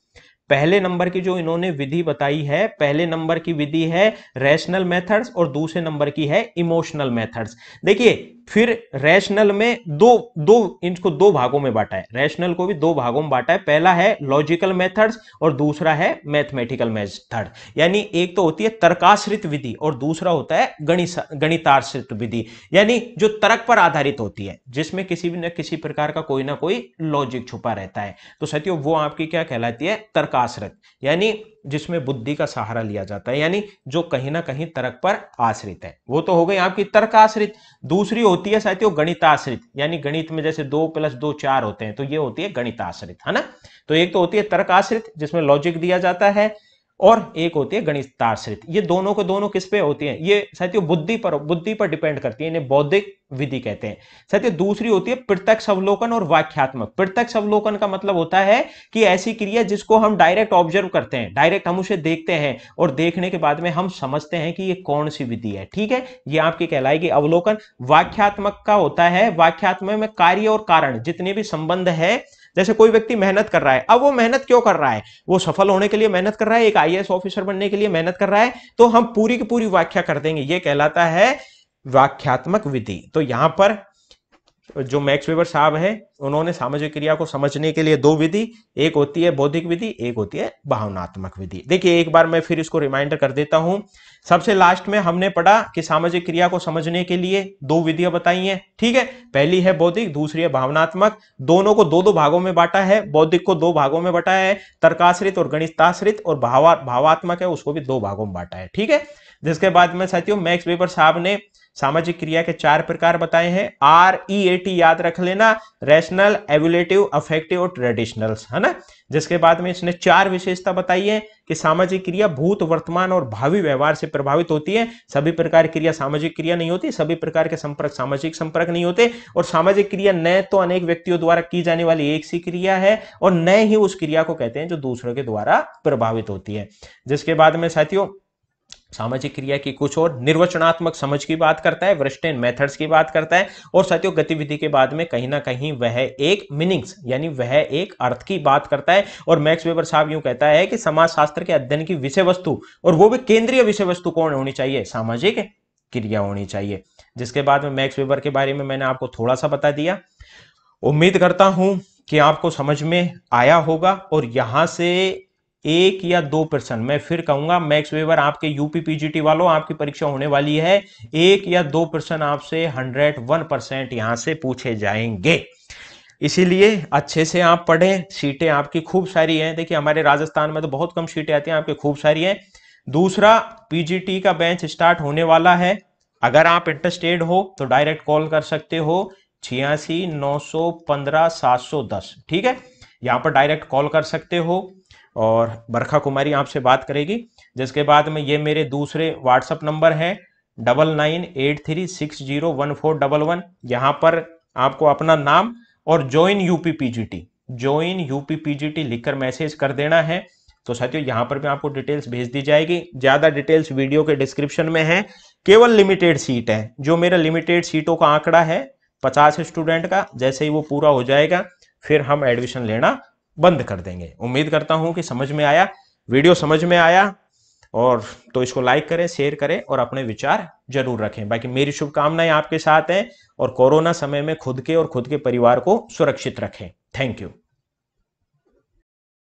पहले नंबर की जो इन्होंने विधि बताई है पहले नंबर की विधि है रैशनल मेथड्स और दूसरे नंबर की है इमोशनल मेथड्स देखिए फिर रैशनल में दो दो इनको दो भागों में बांटा है रैशनल को भी दो भागों में बांटा है पहला है लॉजिकल मेथड्स और दूसरा है मैथमेटिकल मेथड यानी एक तो होती है तर्काश्रित विधि और दूसरा होता है गणित गणिताश्रित विधि यानी जो तर्क पर आधारित होती है जिसमें किसी भी न किसी प्रकार का कोई ना कोई लॉजिक छुपा रहता है तो सत्यो वो आपकी क्या कहलाती है तर्काश्रित यानी जिसमें बुद्धि का सहारा लिया जाता है यानी जो कहीं ना कहीं तर्क पर आश्रित है वो तो हो गई आपकी तर्क आश्रित दूसरी होती है साथियों गणित आश्रित यानी गणित में जैसे दो प्लस दो चार होते हैं तो ये होती है गणित आश्रित है ना तो एक तो होती है तर्क आश्रित जिसमें लॉजिक दिया जाता है और एक होती है गणिताश्रित ये दोनों को दोनों किस पे होती है ये साथियों बुद्धि पर बुद्धि पर डिपेंड करती है इन्हें बौद्धिक विधि कहते हैं साथियों दूसरी होती है प्रत्यक्ष अवलोकन और वाख्यात्मक प्रत्यक्ष अवलोकन का मतलब होता है कि ऐसी क्रिया जिसको हम डायरेक्ट ऑब्जर्व करते हैं डायरेक्ट हम उसे देखते हैं और देखने के बाद में हम समझते हैं कि ये कौन सी विधि है ठीक है ये आपकी कहलाएगी अवलोकन वाख्यात्मक का होता है वाख्यात्मक में कार्य और कारण जितने भी संबंध है जैसे कोई व्यक्ति मेहनत कर रहा है अब वो मेहनत क्यों कर रहा है वो सफल होने के लिए मेहनत कर रहा है एक आई ऑफिसर बनने के लिए मेहनत कर रहा है तो हम पूरी की पूरी व्याख्या कर देंगे ये कहलाता है व्याख्यात्मक विधि तो यहां पर जो मैक्स वेबर साहब हैं उन्होंने सामाजिक क्रिया को समझने के लिए दो विधि एक होती है बौद्धिक विधि एक होती है भावनात्मक विधि देखिए एक बार मैं फिर इसको रिमाइंडर कर देता हूं सबसे लास्ट में हमने पढ़ा कि सामाजिक क्रिया को समझने के लिए दो विधियां बताई हैं ठीक है पहली है बौद्धिक दूसरी है भावनात्मक दोनों को दो दो भागों में बांटा है बौद्धिक को दो भागों में बांटा है तर्काश्रित और गणिताश्रित और भावा भावात्मक है उसको भी दो भागों में बांटा है ठीक है जिसके बाद में साथियों मैक्स वेबर साहब ने सामाजिक क्रिया के चार प्रकार बताए हैं आर ई ए टी याद रख लेना रैशनल एवुलेटिव अफेक्टिव और ट्रेडिशनल है ना जिसके बाद में इसने चार विशेषता बताई है कि सामाजिक क्रिया भूत वर्तमान और भावी व्यवहार से प्रभावित होती है सभी प्रकार की क्रिया सामाजिक क्रिया नहीं होती सभी प्रकार के संपर्क सामाजिक संपर्क नहीं होते और सामाजिक क्रिया नए तो अनेक व्यक्तियों द्वारा की जाने वाली एक सी क्रिया है और नए ही उस क्रिया को कहते हैं जो दूसरों के द्वारा प्रभावित होती है जिसके बाद में साथियों सामाजिक क्रिया की कुछ और निर्वचनात्मक समझ की बात करता है वेस्टर्न मेथड्स की बात करता है और साथियों गतिविधि के बाद में कहीं ना कहीं वह एक मीनिंग्स यानी वह एक अर्थ की बात करता है और मैक्स वेबर साहब यूं कहता है कि समाजशास्त्र के अध्ययन की विषय वस्तु और वो भी केंद्रीय विषय वस्तु कौन होनी चाहिए सामाजिक क्रिया होनी चाहिए जिसके बाद में मैक्स वेबर के बारे में मैंने आपको थोड़ा सा बता दिया उम्मीद करता हूं कि आपको समझ में आया होगा और यहां से एक या दो परसेंट मैं फिर कहूंगा मैक्स वेवर आपके यूपी पीजीटी वालों आपकी परीक्षा होने वाली है एक या दो प्रश्न आपसे हंड्रेड वन परसेंट यहां से पूछे जाएंगे इसीलिए अच्छे से आप पढ़ें सीटें आपकी खूब सारी हैं देखिए हमारे राजस्थान में तो बहुत कम सीटें आती हैं आपकी खूब सारी हैं दूसरा पीजीटी का बेंच स्टार्ट होने वाला है अगर आप इंटरेस्टेड हो तो डायरेक्ट कॉल कर सकते हो छियासी नौ सौ पंद्रह सात सौ दस ठीक है यहाँ पर डायरेक्ट कॉल कर सकते हो और बरखा कुमारी आपसे बात करेगी जिसके बाद में ये मेरे दूसरे व्हाट्सअप नंबर हैं double nine eight three six zero one four double one यहाँ पर आपको अपना नाम और join UP PGT join UP PGT लिखकर मैसेज कर देना है तो साथियों यहाँ पर भी आपको डिटेल्स भेज दी जाएगी ज्यादा डिटेल्स वीडियो के डिस्क्रिप्शन में है केवल लिमिटेड सीट है जो मेरा लिमिटेड सीटों का आंकड़ा है पचास स्टूडेंट का जैसे ही वो पूरा हो जाएगा फिर हम एडमिशन लेना बंद कर देंगे उम्मीद करता हूं कि समझ में आया वीडियो समझ में आया और तो इसको लाइक करें शेयर करें और अपने विचार जरूर रखें बाकी मेरी शुभकामनाएं आपके साथ हैं और कोरोना समय में खुद के और खुद के परिवार को सुरक्षित रखें थैंक यू